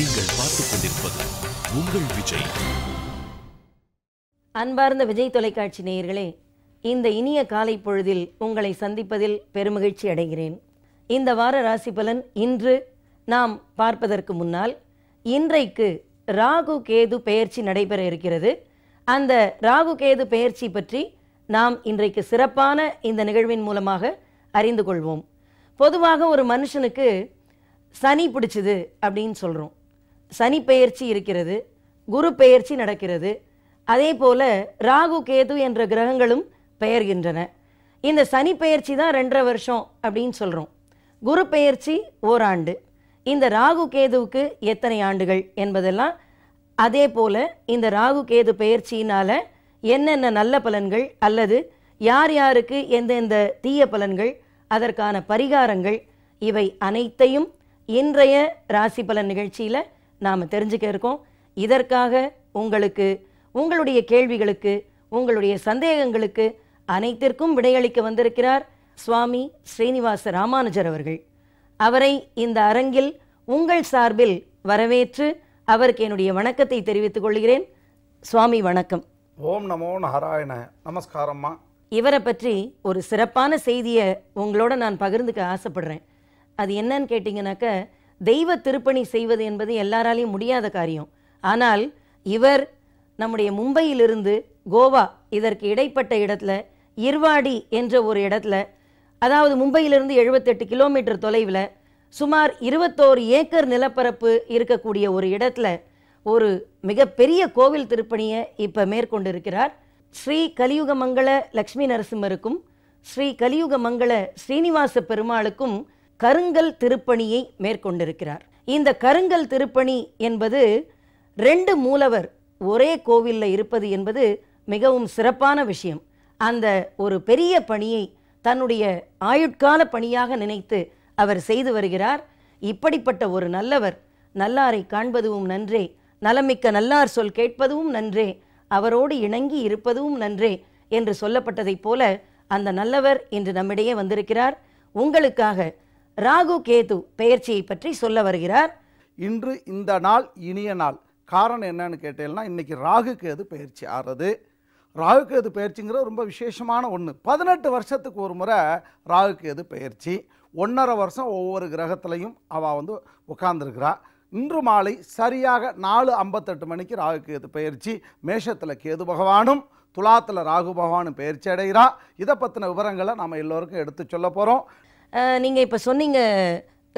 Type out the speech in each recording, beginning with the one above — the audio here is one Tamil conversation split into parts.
நீங்கள் பார்த்துக் கொண்டிருப்பது உங்கள் விஜய் அன்பார்ந்த விஜய் தொலைக்காட்சி நேயர்களே இந்த இனிய காலை பொழுதில் உங்களை சந்திப்பதில் பெருமகிழ்ச்சி அடைகிறேன் இந்த வார ராசி பலன் இன்று நாம் பார்ப்பதற்கு முன்னால் இன்றைக்கு ராகு கேது பெயர்ச்சி நடைபெற இருக்கிறது அந்த ராகு கேது பெயர்ச்சி பற்றி நாம் இன்றைக்கு சிறப்பான இந்த நிகழ்வின் மூலமாக அறிந்து கொள்வோம் பொதுவாக ஒரு மனுஷனுக்கு சனி பிடிச்சது அப்படின்னு சொல்கிறோம் சனி பெயர்ச்சி இருக்கிறது குரு பெயர்ச்சி நடக்கிறது அதே போல ராகு கேது என்ற கிரகங்களும் பெயர்கின்றன இந்த சனி பெயர்ச்சி தான் ரெண்டரை வருஷம் அப்படின்னு சொல்கிறோம் குரு பெயர்ச்சி ஓராண்டு இந்த ராகு கேதுவுக்கு எத்தனை ஆண்டுகள் என்பதெல்லாம் அதே போல இந்த ராகு கேது பெயர்ச்சியினால என்னென்ன நல்ல பலன்கள் அல்லது யார் யாருக்கு எந்தெந்த தீய பலன்கள் அதற்கான பரிகாரங்கள் இவை அனைத்தையும் இன்றைய ராசி பலன் நிகழ்ச்சியில் நாம் தெரிஞ்சுக்க இருக்கோம் இதற்காக உங்களுக்கு உங்களுடைய கேள்விகளுக்கு உங்களுடைய சந்தேகங்களுக்கு அனைத்திற்கும் விடையளிக்க வந்திருக்கிறார் சுவாமி ஸ்ரீனிவாச ராமானுஜர் அவர்கள் அவரை இந்த அரங்கில் உங்கள் சார்பில் வரவேற்று அவருக்கு என்னுடைய வணக்கத்தை தெரிவித்துக் கொள்கிறேன் சுவாமி வணக்கம் ஓம் நமோ நாராயண நமஸ்காரம்மா இவரை பற்றி ஒரு சிறப்பான செய்தியை உங்களோட நான் பகிர்ந்துக்க ஆசைப்படுறேன் அது என்னன்னு கேட்டிங்கனாக்க தெய்வ திருப்பணி செய்வது என்பது எல்லாராலையும் முடியாத காரியம் ஆனால் இவர் நம்முடைய மும்பையிலிருந்து கோவா இதற்கு இடைப்பட்ட இடத்துல இர்வாடி என்ற ஒரு இடத்துல அதாவது மும்பையிலிருந்து எழுபத்தெட்டு கிலோமீட்டர் தொலைவில் சுமார் இருபத்தோரு ஏக்கர் நிலப்பரப்பு இருக்கக்கூடிய ஒரு இடத்துல ஒரு மிகப்பெரிய கோவில் திருப்பணியை இப்போ மேற்கொண்டிருக்கிறார் ஸ்ரீ கலியுகமங்கல லக்ஷ்மி நரசிம்மருக்கும் ஸ்ரீ கலியுகமங்கல ஸ்ரீனிவாச பெருமாளுக்கும் கருங்கல் திருப்பணியை மேற்கொண்டிருக்கிறார் இந்த கருங்கல் திருப்பணி என்பது ரெண்டு மூலவர் ஒரே கோவிலில் இருப்பது என்பது மிகவும் சிறப்பான விஷயம் அந்த ஒரு பெரிய பணியை தன்னுடைய ஆயுட்கால பணியாக நினைத்து அவர் செய்து வருகிறார் இப்படிப்பட்ட ஒரு நல்லவர் நல்லாரை காண்பதும் நன்றே நலமிக்க நல்லார் சொல் கேட்பதும் நன்றே அவரோடு இணங்கி இருப்பதும் நன்றே என்று சொல்லப்பட்டதைப் போல அந்த நல்லவர் இன்று நம்மிடையே வந்திருக்கிறார் உங்களுக்காக ராகு கேது பெயர்ச்சியை பற்றி சொல்ல வருகிறார் இன்று இந்த நாள் இனிய நாள் காரணம் என்னன்னு கேட்டீங்கன்னா இன்றைக்கி ராகு கேது பயிற்சி ஆறுறது ராகு கேது பயிற்சிங்கிறது ரொம்ப விசேஷமான ஒன்று பதினெட்டு வருஷத்துக்கு ஒரு முறை ராகு கேது பயிற்சி ஒன்றரை வருஷம் ஒவ்வொரு கிரகத்துலையும் அவள் வந்து உட்கார்ந்துருக்கிறா இன்று மாலை சரியாக நாலு ஐம்பத்தெட்டு மணிக்கு ராகு கேது பயிற்சி மேஷத்தில் கேது பகவானும் துலாத்தில் ராகு பகவானும் பயிற்சி அடைகிறா இதை பற்றின விவரங்களை நம்ம எல்லோருக்கும் எடுத்து சொல்ல போகிறோம் நீங்கள் இப்போ சொன்னீங்க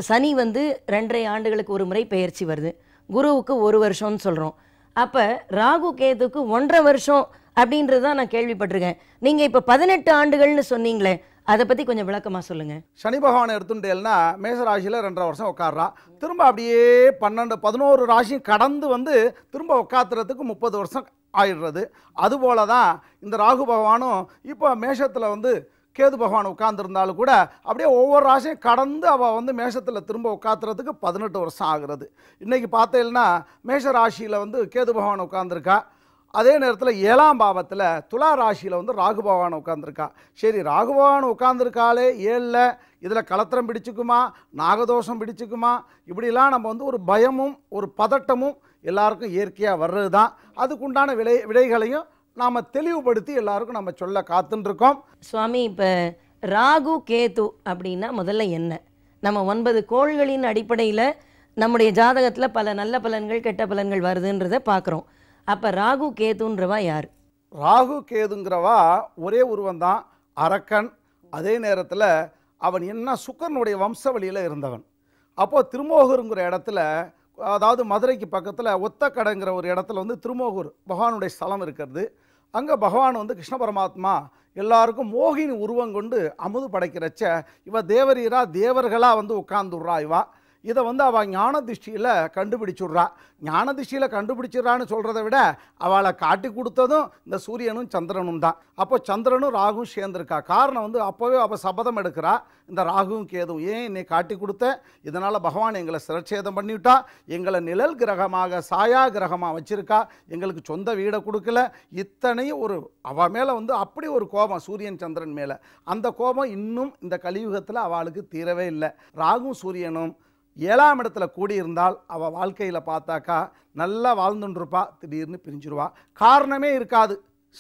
சனி வந்து ரெண்டரை ஆண்டுகளுக்கு ஒரு முறை பயிற்சி வருது குருவுக்கு ஒரு வருஷம்னு சொல்கிறோம் அப்போ ராகு கேதுக்கு ஒன்றரை வருஷம் அப்படின்றது தான் நான் கேள்விப்பட்டிருக்கேன் நீங்கள் இப்போ பதினெட்டு ஆண்டுகள்னு சொன்னீங்களே அதை பற்றி கொஞ்சம் விளக்கமாக சொல்லுங்கள் சனி பகவானை எடுத்துட்டேல்னா ராசியில் ரெண்டரை வருஷம் உட்காடுறா திரும்ப அப்படியே பன்னெண்டு பதினோரு ராசியும் கடந்து வந்து திரும்ப உட்காத்துறதுக்கு முப்பது வருஷம் ஆயிடுறது அதுபோல தான் இந்த ராகு பகவானும் இப்போ மேஷத்தில் வந்து கேது பகவான் உட்கார்ந்துருந்தாலும் கூட அப்படியே ஒவ்வொரு ராசியும் கடந்து அவள் வந்து மேஷத்தில் திரும்ப உட்காத்துறதுக்கு பதினெட்டு வருஷம் ஆகுறது இன்றைக்கி பார்த்தேன்னா மேஷ ராசியில் வந்து கேது பகவான் உட்காந்துருக்கா அதே நேரத்தில் ஏழாம் பாவத்தில் துலா ராசியில் வந்து ராகு பகவான் உட்காந்துருக்கா சரி ராகு பகவான் உட்காந்துருக்காளே ஏழில் இதில் கலத்திரம் பிடிச்சிக்குமா நாகதோஷம் பிடிச்சிக்குமா இப்படிலாம் நம்ம வந்து ஒரு பயமும் ஒரு பதட்டமும் எல்லாருக்கும் இயற்கையாக வர்றது தான் அதுக்குண்டான விளை விடைகளையும் நாம் தெளிவுபடுத்தி எல்லாருக்கும் நம்ம சொல்ல காத்துருக்கோம் சுவாமி இப்போ ராகு கேது அப்படின்னா முதல்ல என்ன நம்ம ஒன்பது கோள்களின் அடிப்படையில் நம்முடைய ஜாதகத்தில் பல நல்ல பலன்கள் கெட்ட பலன்கள் வருதுன்றதை பார்க்குறோம் அப்போ ராகு கேதுன்றவா யார் ராகு கேதுங்கிறவா ஒரே உருவம் தான் அரக்கன் அதே நேரத்தில் அவன் என்ன சுக்கரனுடைய வம்சவழியில் இருந்தவன் அப்போது திருமோகருங்கிற இடத்துல அதாவது மதுரைக்கு பக்கத்தில் ஒத்தக்கடைங்கிற ஒரு இடத்துல வந்து திருமோகூர் பகவானுடைய ஸ்தலம் இருக்கிறது அங்கே பகவான் வந்து கிருஷ்ண பரமாத்மா எல்லாருக்கும் மோகினி உருவம் கொண்டு அமுது படைக்கிறச்ச இவ தேவரீரா தேவர்களாக வந்து உட்கார்ந்துடுறா இவா இதை வந்து அவள் ஞான திருஷ்டியில் கண்டுபிடிச்சிடுறா ஞான திருஷ்டியில் கண்டுபிடிச்சிடுறான்னு சொல்கிறத விட அவளை காட்டி கொடுத்ததும் இந்த சூரியனும் சந்திரனும் தான் அப்போ சந்திரனும் ராகும் சேர்ந்துருக்கா காரணம் வந்து அப்போவே அவள் சபதம் எடுக்கிறா இந்த ராகுவும் கேதும் ஏன் என்னை காட்டி கொடுத்தேன் இதனால் பகவான் எங்களை சிரச்சேதம் பண்ணிவிட்டா எங்களை நிழல் கிரகமாக சாயா கிரகமாக வச்சுருக்கா எங்களுக்கு சொந்த வீடை கொடுக்கல இத்தனையும் ஒரு அவள் மேலே வந்து அப்படி ஒரு கோபம் சூரியன் சந்திரன் மேலே அந்த கோபம் இன்னும் இந்த கலியுகத்தில் அவளுக்கு தீரவே இல்லை ராகும் சூரியனும் ஏழாம் இடத்துல கூடியிருந்தால் அவள் வாழ்க்கையில் பார்த்தாக்கா நல்லா வாழ்ந்துட்டுருப்பா திடீர்னு பிரிஞ்சிருவா காரணமே இருக்காது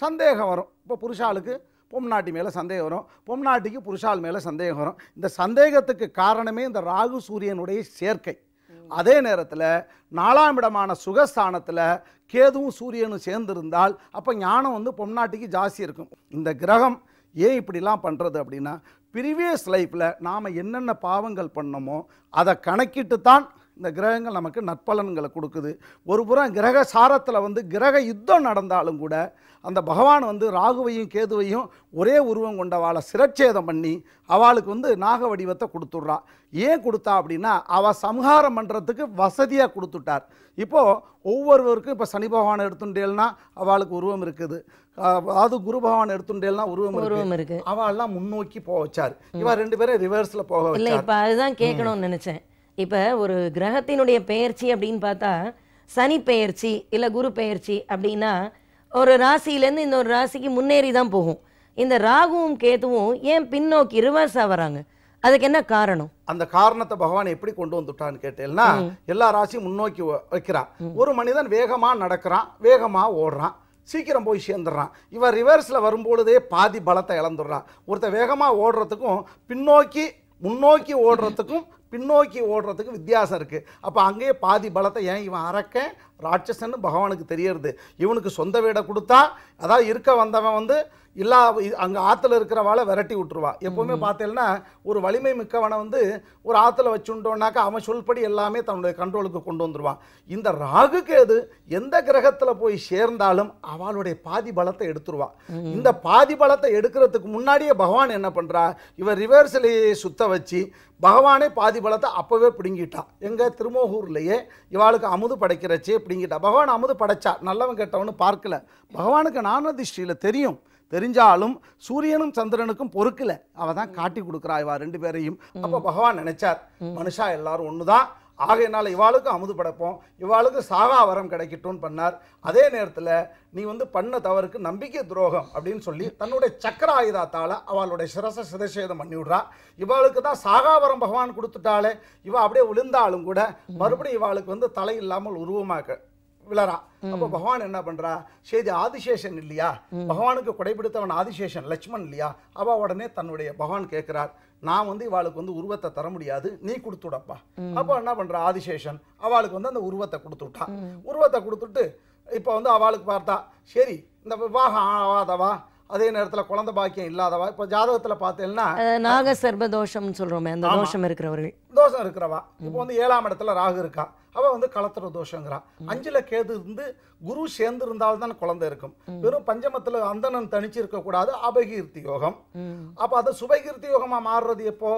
சந்தேகம் வரும் இப்போ புருஷாளுக்கு பொம்நாட்டி மேலே சந்தேகம் வரும் பொம்நாட்டிக்கு புருஷால் மேலே சந்தேகம் வரும் இந்த சந்தேகத்துக்கு காரணமே இந்த ராகு சூரியனுடைய சேர்க்கை அதே நேரத்தில் நாலாம் இடமான சுகஸ்தானத்தில் கேதுவும் சூரியனும் சேர்ந்திருந்தால் அப்போ ஞானம் வந்து பொம்நாட்டிக்கு ஜாஸ்தி இருக்கும் இந்த கிரகம் ஏன் இப்படிலாம் பண்ணுறது அப்படின்னா ப்ரீவியஸ் லைஃப்பில் நாம் என்னென்ன பாவங்கள் பண்ணோமோ அதை கணக்கிட்டு தான் இந்த கிரகங்கள் நமக்கு நற்பலன்களை கொடுக்குது ஒரு புறம் கிரக சாரத்தில் வந்து கிரக யுத்தம் நடந்தாலும் கூட அந்த பகவான் வந்து ராகுவையும் கேதுவையும் ஒரே உருவம் கொண்டவாளை சிரச்சேதம் பண்ணி அவளுக்கு வந்து நாக வடிவத்தை கொடுத்துட்றா ஏன் கொடுத்தா அப்படின்னா அவள் சம்ஹாரம் பண்ணுறதுக்கு வசதியாக கொடுத்துட்டார் இப்போது ஒவ்வொருவருக்கும் இப்போ சனி பகவான் எடுத்துட்டேல்னா அவளுக்கு உருவம் இருக்குது அதாவது குரு பகவான் எடுத்துட்டேல்னா உருவம் இருக்குது அவள் எல்லாம் முன்னோக்கி போக வச்சார் இவள் ரெண்டு பேரும் ரிவர்ஸில் போக வச்சார் அதுதான் கேட்கணும்னு நினச்சேன் இப்போ ஒரு கிரகத்தினுடைய பெயர்ச்சி அப்படின்னு பார்த்தா சனி பெயர்ச்சி இல்லை குரு பெயர்ச்சி அப்படின்னா ஒரு ராசியிலேருந்து இன்னொரு ராசிக்கு முன்னேறி தான் போகும் இந்த ராகுவும் கேதுவும் ஏன் பின்னோக்கி ரிவர்ஸ் ஆகிறாங்க அதுக்கு என்ன காரணம் அந்த காரணத்தை பகவான் எப்படி கொண்டு வந்துட்டான்னு கேட்டேன்னா எல்லா ராசியும் முன்னோக்கி வைக்கிறான் ஒரு மனிதன் வேகமாக நடக்கிறான் வேகமாக ஓடுறான் சீக்கிரம் போய் சேர்ந்துடுறான் இவன் ரிவர்ஸில் வரும்பொழுதே பாதி பலத்தை இழந்துடுறான் ஒருத்தர் வேகமாக ஓடுறதுக்கும் பின்னோக்கி முன்னோக்கி ஓடுறதுக்கும் பின்னோக்கி ஓடுறதுக்கு வித்தியாசம் இருக்குது அப்போ அங்கேயே பாதி பலத்தை ஏன் இவன் அறக்க ராட்சசன்னு பகவானுக்கு தெரியறது இவனுக்கு சொந்த வீடை கொடுத்தா அதாவது இருக்க வந்தவன் வந்து இல்லா அங்கே ஆற்றுல இருக்கிறவாளை விரட்டி விட்டுருவா எப்போவுமே பார்த்தேன்னா ஒரு வலிமை மிக்கவனை வந்து ஒரு ஆற்றுல வச்சுட்டோன்னாக்கா அவன் சொல்படி எல்லாமே தன்னுடைய கண்ட்ரோலுக்கு கொண்டு வந்துடுவான் இந்த ராகு கேது எந்த கிரகத்தில் போய் சேர்ந்தாலும் அவளுடைய பாதி பலத்தை எடுத்துருவான் இந்த பாதி பலத்தை எடுக்கிறதுக்கு முன்னாடியே பகவான் என்ன பண்ணுறா இவர் ரிவர்ஸ்லேயே சுத்த வச்சு பகவானே பாதி பலத்தை அப்போவே பிடுங்கிட்டான் எங்கள் திருமோகூர்லேயே இவாளுக்கு அமுது படைக்கிறச்சே இப்படி அப்படிங்கிட்ட பகவான் அமுது படைச்சா நல்லவன் கெட்டவனு பார்க்கல பகவானுக்கு நானதிஷ்டியில் தெரியும் தெரிஞ்சாலும் சூரியனும் சந்திரனுக்கும் பொறுக்கல அவ தான் காட்டி கொடுக்குறா இவா ரெண்டு பேரையும் அப்போ பகவான் நினைச்சார் மனுஷா எல்லாரும் ஒன்று தான் ஆகையினால் இவாளுக்கு அமுது படைப்போம் இவாளுக்கு சாகா வரம் கிடைக்கட்டும்னு பண்ணார் அதே நேரத்தில் நீ வந்து பண்ண தவறுக்கு நம்பிக்கை துரோகம் அப்படின்னு சொல்லி தன்னுடைய சக்கர ஆயுதாத்தால் அவளுடைய சிரச சிதசேதம் பண்ணி விடுறா இவாளுக்கு தான் சாகாவரம் பகவான் கொடுத்துட்டாலே இவள் அப்படியே விழுந்தாலும் கூட மறுபடியும் இவாளுக்கு வந்து தலை இல்லாமல் உருவமாக விழறா அப்ப பகவான் என்ன பண்றா சரி ஆதிசேஷன் இல்லையா பகவானுக்கு கொடைபிடித்தவன் ஆதிசேஷன் லட்சுமன் இல்லையா அவ உடனே தன்னுடைய பகவான் கேட்கிறார் நான் வந்து இவாளுக்கு வந்து உருவத்தை தர முடியாது நீ கொடுத்துடப்பா அப்போ என்ன பண்ற ஆதிசேஷன் அவளுக்கு வந்து அந்த உருவத்தை கொடுத்துட்டா உருவத்தை கொடுத்துட்டு இப்போ வந்து அவளுக்கு பார்த்தா சரி இந்த விவாகம் ஆகாதவா அதே நேரத்தில் குழந்தை பாக்கியம் இல்லாதவா இப்போ ஜாதகத்தில் பார்த்தேன்னா நாக சர்ப தோஷம் சொல்கிறோமே அந்த தோஷம் இருக்கிறவர்கள் தோஷம் இருக்கிறவா இப்போ வந்து ஏழாம் இடத்துல ராகு இருக்கா அவள் வந்து கலத்திர தோஷங்கிறான் அஞ்சில் கேது இருந்து குரு சேர்ந்து இருந்தால்தான் குழந்தை இருக்கும் வெறும் பஞ்சமத்தில் அந்தனன் தனிச்சு கூடாது அபகீர்த்தி யோகம் அப்போ அது சுபகீர்த்தி யோகமாக மாறுறது எப்போ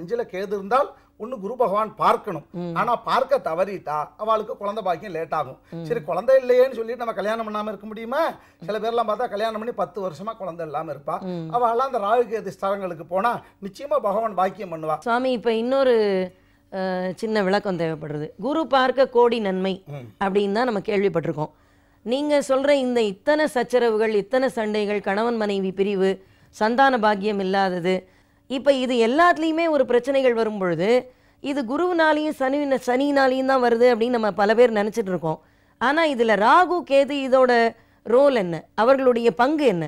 அஞ்சில் கேது இருந்தால் ஒன்று குரு பகவான் பார்க்கணும் ஆனால் பார்க்க தவறிட்டா அவளுக்கு குழந்தை பாக்கியம் லேட் ஆகும் சரி குழந்தை இல்லையேன்னு சொல்லிட்டு நம்ம கல்யாணம் பண்ணாமல் இருக்க முடியுமா சில பேர்லாம் பார்த்தா கல்யாணம் பண்ணி பத்து வருஷமா குழந்தை இல்லாமல் இருப்பா அவள் அந்த ராகு கேது ஸ்தலங்களுக்கு போனா நிச்சயமா பகவான் பாக்கியம் பண்ணுவா சாமி இப்போ இன்னொரு சின்ன விளக்கம் தேவைப்படுறது குரு பார்க்க கோடி நன்மை அப்படின்னு தான் நம்ம கேள்விப்பட்டிருக்கோம் நீங்கள் சொல்கிற இந்த இத்தனை சச்சரவுகள் இத்தனை சண்டைகள் கணவன் மனைவி பிரிவு சந்தான பாக்கியம் இல்லாதது இப்போ இது எல்லாத்துலேயுமே ஒரு பிரச்சனைகள் வரும் பொழுது இது குருவினாலையும் சனி சனினாலையும் தான் வருது அப்படின்னு நம்ம பல பேர் நினச்சிட்டு இருக்கோம் ஆனால் இதில் ராகு கேது இதோட ரோல் என்ன அவர்களுடைய பங்கு என்ன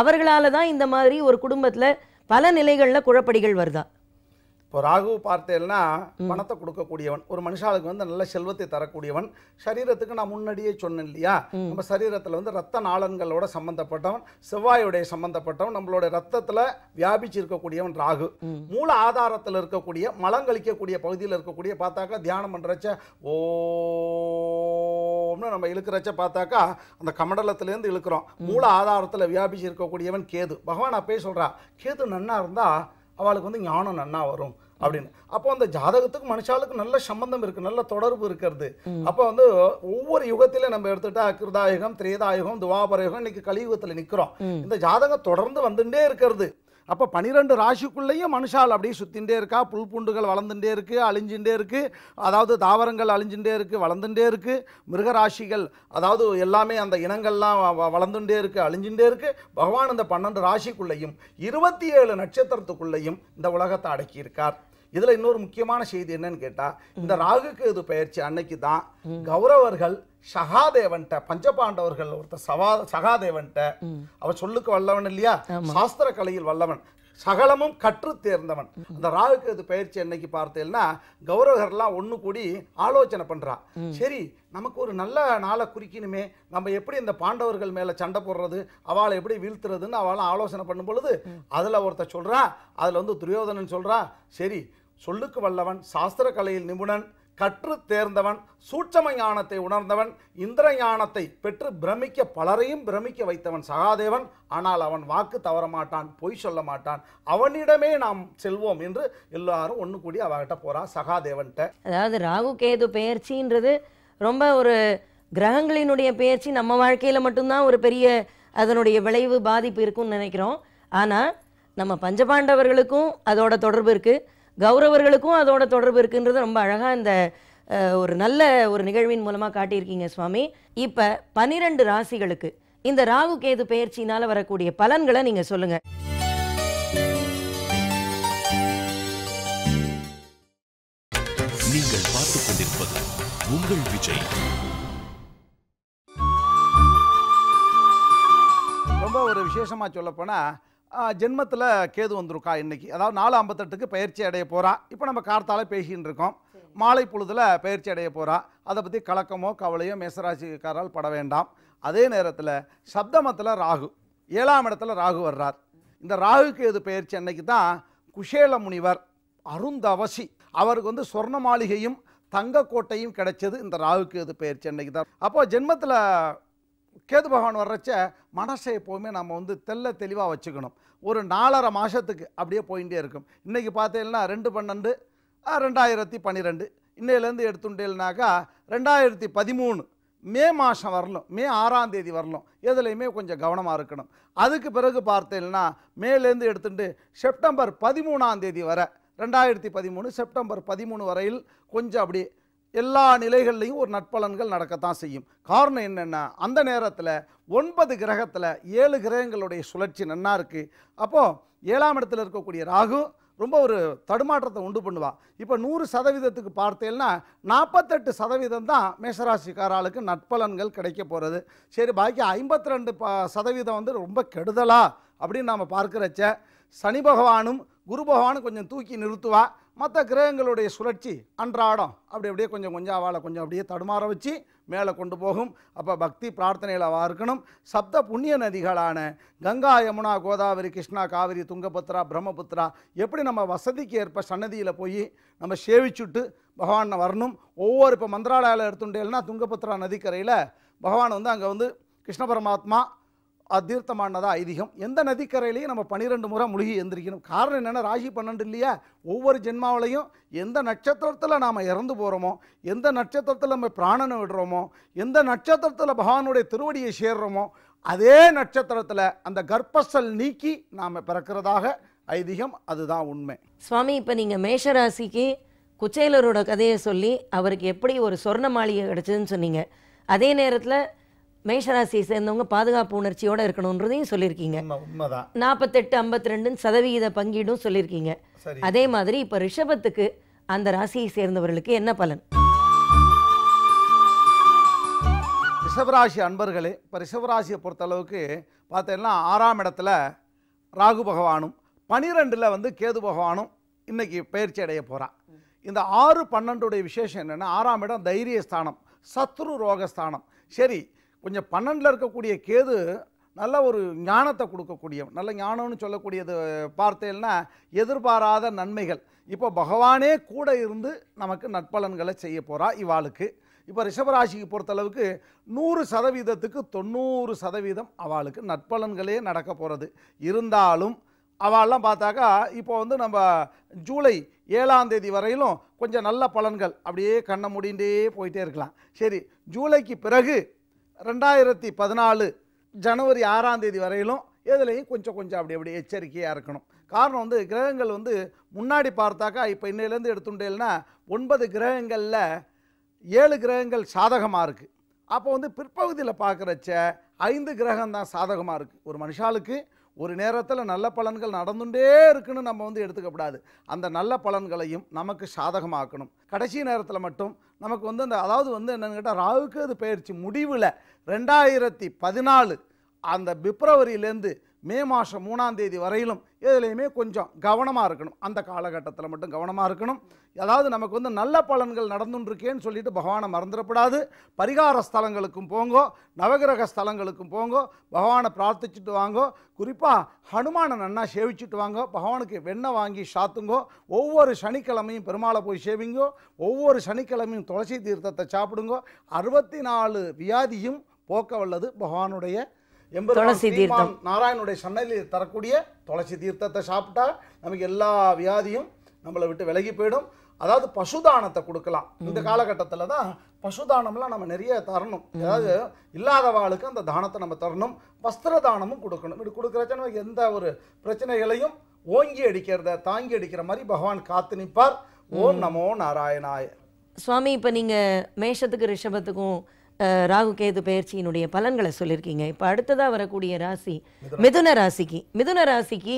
அவர்களால் தான் இந்த மாதிரி ஒரு குடும்பத்தில் பல நிலைகளில் குழப்படிகள் வருதா இப்போ ராகு பார்த்தேன்னா பணத்தை கொடுக்கக்கூடியவன் ஒரு மனுஷாளுக்கு வந்து நல்ல செல்வத்தை தரக்கூடியவன் சரீரத்துக்கு நான் முன்னாடியே சொன்னேன் இல்லையா நம்ம சரீரத்தில் வந்து ரத்த நாளன்களோட சம்மந்தப்பட்டவன் செவ்வாயுடைய சம்மந்தப்பட்டவன் நம்மளோட ரத்தத்தில் வியாபிச்சு இருக்கக்கூடியவன் ராகு மூல ஆதாரத்தில் இருக்கக்கூடிய மலம் கழிக்கக்கூடிய பகுதியில் இருக்கக்கூடிய பார்த்தாக்கா தியானம் பண்ணுறச்ச ஓம்னு நம்ம இழுக்கிறச்ச பார்த்தாக்கா அந்த கமண்டலத்திலேருந்து இழுக்கிறோம் மூல ஆதாரத்தில் வியாபிச்சு இருக்கக்கூடியவன் கேது பகவான் அப்பயே சொல்கிறா கேது நன்னா இருந்தால் அவளுக்கு வந்து ஞானம் நன்னா வரும் அப்படின்னு அப்போ அந்த ஜாதகத்துக்கு மனுஷாளுக்கு நல்ல சம்பந்தம் இருக்கு நல்ல தொடர்பு இருக்கிறது அப்போ வந்து ஒவ்வொரு யுகத்தில நம்ம எடுத்துட்டா கிருதாயுகம் திரேதாயுகம் துவாபரயுகம் இன்னைக்கு கலியுகத்தில் நிற்கிறோம் இந்த ஜாதகம் தொடர்ந்து வந்துட்டே இருக்கிறது அப்போ பனிரெண்டு ராசிக்குள்ளேயும் மனுஷால் அப்படியே சுற்றிகிட்டே இருக்கா புல் புண்டுகள் வளர்ந்துட்டே இருக்குது அழிஞ்சுட்டே இருக்குது அதாவது தாவரங்கள் அழிஞ்சுட்டே இருக்குது வளர்ந்துட்டே இருக்குது மிருகராசிகள் அதாவது எல்லாமே அந்த இனங்கள்லாம் வளர்ந்துட்டே இருக்குது அழிஞ்சுட்டே இருக்குது பகவான் இந்த பன்னெண்டு ராசிக்குள்ளேயும் இருபத்தி ஏழு நட்சத்திரத்துக்குள்ளேயும் இந்த உலகத்தை அடக்கியிருக்கார் இதுல இன்னொரு முக்கியமான செய்தி என்னன்னு கேட்டால் இந்த ராகு கேது பயிற்சி அன்னைக்கு தான் கௌரவர்கள் சகாதேவன்ட்ட பஞ்சபாண்டவர்கள் ஒருத்தர் சவா சகாதேவன்ட்ட அவர் சொல்லுக்கு வல்லவன் இல்லையா சாஸ்திர கலையில் வல்லவன் சகலமும் கற்று தேர்ந்தவன் அந்த ராகுக்கு இது பயிற்சி என்னைக்கு பார்த்தேன்னா கௌரவர்கள்லாம் ஒன்று கூடி ஆலோசனை பண்றா சரி நமக்கு ஒரு நல்ல நாளை குறிக்கணுமே நம்ம எப்படி இந்த பாண்டவர்கள் மேல சண்டை போடுறது அவளை எப்படி வீழ்த்துறதுன்னு அவளை ஆலோசனை பண்ணும் பொழுது அதுல ஒருத்த சொல்றான் அதுல வந்து துரியோதனன் சொல்றான் சரி சொல்லுக்கு வல்லவன் சாஸ்திர கலையில் நிபுணன் கற்று தேர்ந்தவன் சூட்சம ஞானத்தை உணர்ந்தவன் இந்திர ஞானத்தை பெற்று பிரமிக்க பலரையும் பிரமிக்க வைத்தவன் சகாதேவன் ஆனால் அவன் வாக்கு தவற மாட்டான் பொய் சொல்ல மாட்டான் அவனிடமே நாம் செல்வோம் என்று எல்லாரும் ஒன்று கூடி அவகிட்ட போறா சகாதேவன்கிட்ட அதாவது ராகு கேது பெயர்ச்சின்றது ரொம்ப ஒரு கிரகங்களினுடைய பெயர்ச்சி நம்ம வாழ்க்கையில் மட்டும்தான் ஒரு பெரிய அதனுடைய விளைவு பாதிப்பு இருக்கும்னு நினைக்கிறோம் ஆனால் நம்ம பஞ்சபாண்டவர்களுக்கும் அதோட தொடர்பு இருக்குது கௌரவர்களுக்கும் அதோட தொடர்பு இருக்குன்றது ரொம்ப அழகாக இந்த ஒரு நல்ல ஒரு நிகழ்வின் மூலமாக காட்டியிருக்கீங்க சுவாமி இப்போ பனிரெண்டு ராசிகளுக்கு இந்த ராகு கேது பெயர்ச்சினால் வரக்கூடிய பலன்களை நீங்கள் சொல்லுங்கள் நீங்கள் பார்த்து கொண்டிருப்பது உங்கள் விஜய் ரொம்ப ஒரு விசேஷமாக சொல்லப்போனால் ஜென்மத்தில் கேது வந்திருக்கா இன்னைக்கு அதாவது நாலு ஐம்பத்தெட்டுக்கு பயிற்சி அடைய போகிறா இப்போ நம்ம கார்த்தால் பேசின்னு இருக்கோம் மாலை பொழுதில் பயிற்சி அடைய போகிறா அதை பற்றி கலக்கமோ கவலையோ மேசராசிக்காரால் பட வேண்டாம் அதே நேரத்தில் சப்தமத்தில் ராகு ஏழாம் இடத்துல ராகு வர்றார் இந்த ராகு கேது பயிற்சி அன்னைக்கு தான் குஷேல முனிவர் அருந்தவசி அவருக்கு வந்து சொர்ண மாளிகையும் தங்கக்கோட்டையும் கிடைச்சது இந்த ராகு கேது பயிற்சி அன்னைக்கு தான் அப்போது ஜென்மத்தில் கேது பகவான் வர்றச்ச மனசை எப்போவுமே நம்ம வந்து தெல்ல தெளிவாக வச்சுக்கணும் ஒரு நாலரை மாதத்துக்கு அப்படியே போயிட்டே இருக்கும் இன்றைக்கி பார்த்தீங்கன்னா ரெண்டு பன்னெண்டு ரெண்டாயிரத்தி பன்னிரெண்டு இன்னையிலேருந்து எடுத்துட்டேன்னாக்கா ரெண்டாயிரத்தி பதிமூணு மே மாதம் வரலும் மே ஆறாம் தேதி வரலும் எதுலேயுமே கொஞ்சம் கவனமாக இருக்கணும் அதுக்கு பிறகு பார்த்தேன்னா மேலேருந்து எடுத்துட்டு செப்டம்பர் பதிமூணாம் தேதி வர ரெண்டாயிரத்தி பதிமூணு செப்டம்பர் பதிமூணு வரையில் கொஞ்சம் அப்படி எல்லா நிலைகள்லையும் ஒரு நட்பலன்கள் நடக்கத்தான் செய்யும் காரணம் என்னென்னா அந்த நேரத்தில் ஒன்பது கிரகத்தில் ஏழு கிரகங்களுடைய சுழற்சி நன்னா இருக்குது அப்போது ஏழாம் இடத்துல இருக்கக்கூடிய ராகு ரொம்ப ஒரு தடுமாற்றத்தை உண்டு பண்ணுவாள் இப்போ நூறு சதவீதத்துக்கு பார்த்தேன்னா நாற்பத்தெட்டு சதவீதம் தான் மேஷராசிக்காராளுக்கு நட்பலன்கள் கிடைக்க போகிறது சரி பாக்கி ஐம்பத்தி ரெண்டு ப சதவீதம் வந்து ரொம்ப கெடுதலா அப்படின்னு நாம் பார்க்குறச்ச சனி பகவானும் குரு பகவானும் கொஞ்சம் தூக்கி நிறுத்துவா மற்ற கிரகங்களுடைய சுழற்சி அன்றாடம் அப்படி அப்படியே கொஞ்சம் கொஞ்சம் அவளை கொஞ்சம் அப்படியே தடுமாற வச்சு மேலே கொண்டு போகும் அப்போ பக்தி பிரார்த்தனையில் இருக்கணும் சப்த புண்ணிய நதிகளான கங்கா யமுனா கோதாவரி கிருஷ்ணா காவிரி துங்கபத்ரா பிரம்மபுத்திரா எப்படி நம்ம வசதிக்கு ஏற்ப சன்னதியில் போய் நம்ம சேவிச்சுட்டு பகவானை வரணும் ஒவ்வொரு இப்போ மந்திராலயாவில் எடுத்துட்டேன்னா துங்கபத்ரா நதிக்கரையில் பகவான் வந்து அங்கே வந்து கிருஷ்ண பரமாத்மா அத்தீர்த்தமானதா ஐதீகம் எந்த நதிக்கரையிலையும் நம்ம பன்னிரெண்டு முறை முழுகி எந்திரிக்கணும் காரணம் என்னென்னா ராசி பன்னெண்டு இல்லையா ஒவ்வொரு ஜென்மாவிலையும் எந்த நட்சத்திரத்தில் நாம் இறந்து போகிறோமோ எந்த நட்சத்திரத்தில் நம்ம பிராணனை விடுறோமோ எந்த நட்சத்திரத்தில் பகவானுடைய திருவடியை சேர்றோமோ அதே நட்சத்திரத்தில் அந்த கர்ப்பசல் நீக்கி நாம் பிறக்கிறதாக ஐதீகம் அதுதான் உண்மை சுவாமி இப்போ நீங்கள் மேஷராசிக்கு குச்சேலரோட கதையை சொல்லி அவருக்கு எப்படி ஒரு சொர்ண மாளிகை கிடச்சதுன்னு சொன்னீங்க அதே நேரத்தில் மேஷராசியை சேர்ந்தவங்க பாதுகாப்பு உணர்ச்சியோடு இருக்கணுன்றதையும் சொல்லியிருக்கீங்க நாற்பத்தெட்டு ஐம்பத்தி ரெண்டுன்னு சதவிகித பங்கீடும் சொல்லியிருக்கீங்க அதே மாதிரி இப்போ ரிஷபத்துக்கு அந்த ராசியை சேர்ந்தவர்களுக்கு என்ன பலன் ரிஷபராசி அன்பர்களே இப்போ ரிஷபராசியை பொறுத்தளவுக்கு பார்த்தீங்கன்னா ஆறாம் இடத்துல ராகு பகவானும் பனிரெண்டில் வந்து கேது பகவானும் இன்றைக்கி பயிற்சி அடைய போகிறான் இந்த ஆறு பன்னெண்டுடைய விசேஷம் என்னென்னா ஆறாம் இடம் தைரிய ஸ்தானம் சத்ரு ரோகஸ்தானம் சரி கொஞ்சம் பன்னெண்டில் இருக்கக்கூடிய கேது நல்ல ஒரு ஞானத்தை கொடுக்கக்கூடிய நல்ல ஞானம்னு சொல்லக்கூடியது பார்த்தேன்னா எதிர்பாராத நன்மைகள் இப்போ பகவானே கூட இருந்து நமக்கு நட்பலன்களை செய்ய போகிறா இவாளுக்கு இப்போ ரிஷபராசிக்கு பொறுத்தளவுக்கு நூறு சதவீதத்துக்கு தொண்ணூறு சதவீதம் அவளுக்கு நட்பலன்களே நடக்க போகிறது இருந்தாலும் அவள்லாம் பார்த்தாக்கா இப்போ வந்து நம்ம ஜூலை ஏழாம் தேதி வரையிலும் கொஞ்சம் நல்ல பலன்கள் அப்படியே கண்ணை முடிண்டே போயிட்டே இருக்கலாம் சரி ஜூலைக்கு பிறகு ரெண்டாயிரத்தி பதினாலு ஜனவரி ஆறாம் தேதி வரையிலும் எதுலேயும் கொஞ்சம் கொஞ்சம் அப்படி அப்படி எச்சரிக்கையாக இருக்கணும் காரணம் வந்து கிரகங்கள் வந்து முன்னாடி பார்த்தாக்கா இப்போ இன்னிலேருந்து எடுத்துட்டேன்னா ஒன்பது கிரகங்களில் ஏழு கிரகங்கள் சாதகமாக இருக்குது அப்போ வந்து பிற்பகுதியில் பார்க்குறச்ச ஐந்து கிரகம் தான் சாதகமாக இருக்குது ஒரு மனுஷாளுக்கு ஒரு நேரத்தில் நல்ல பலன்கள் நடந்துட்டே இருக்குன்னு நம்ம வந்து எடுத்துக்கப்படாது அந்த நல்ல பலன்களையும் நமக்கு சாதகமாக்கணும் கடைசி நேரத்தில் மட்டும் நமக்கு வந்து அந்த அதாவது வந்து என்னென்னு கேட்டால் ராவுக்கு அது பயிற்சி முடிவில் ரெண்டாயிரத்தி பதினாலு அந்த பிப்ரவரியிலேருந்து மே மாதம் மூணாம் தேதி வரையிலும் எதுலேயுமே கொஞ்சம் கவனமாக இருக்கணும் அந்த காலகட்டத்தில் மட்டும் கவனமாக இருக்கணும் அதாவது நமக்கு வந்து நல்ல பலன்கள் நடந்துட்டுருக்கேன்னு சொல்லிட்டு பகவானை மறந்துடக்கூடாது பரிகார ஸ்தலங்களுக்கும் போங்கோ நவகிரக ஸ்தலங்களுக்கும் போங்கோ பகவானை பிரார்த்திச்சுட்டு வாங்கோ குறிப்பாக ஹனுமானை நன்னா சேவிச்சுட்டு வாங்கோ பகவானுக்கு வெண்ணெய் வாங்கி சாத்துங்கோ ஒவ்வொரு சனிக்கிழமையும் பெருமாளை போய் சேவிங்கோ ஒவ்வொரு சனிக்கிழமையும் துளசி தீர்த்தத்தை சாப்பிடுங்கோ அறுபத்தி நாலு வியாதியும் போக்க வல்லது பகவானுடைய துளசி தீர்த்தம் நாராயணனுடைய சன்னதியில் தரக்கூடிய துளசி தீர்த்தத்தை சாப்பிட்டா நமக்கு எல்லா வியாதியும் நம்மளை விட்டு விலகி போயிடும் அதாவது பசுதானத்தை கொடுக்கலாம் இந்த காலகட்டத்தில் தான் பசுதானம்லாம் நம்ம நிறைய தரணும் அதாவது இல்லாதவாளுக்கு அந்த தானத்தை நம்ம தரணும் வஸ்திர தானமும் கொடுக்கணும் இப்படி கொடுக்குறச்ச நமக்கு எந்த ஒரு பிரச்சனைகளையும் ஓங்கி அடிக்கிறத தாங்கி அடிக்கிற மாதிரி பகவான் காத்து நிற்பார் ஓம் நமோ நாராயணாய சுவாமி இப்போ நீங்கள் மேஷத்துக்கு ரிஷபத்துக்கும் ராகு கேது பயிற்சியினுடைய பலன்களை சொல்லியிருக்கீங்க இப்போ அடுத்ததாக வரக்கூடிய ராசி மிதுன ராசிக்கு மிதுன ராசிக்கு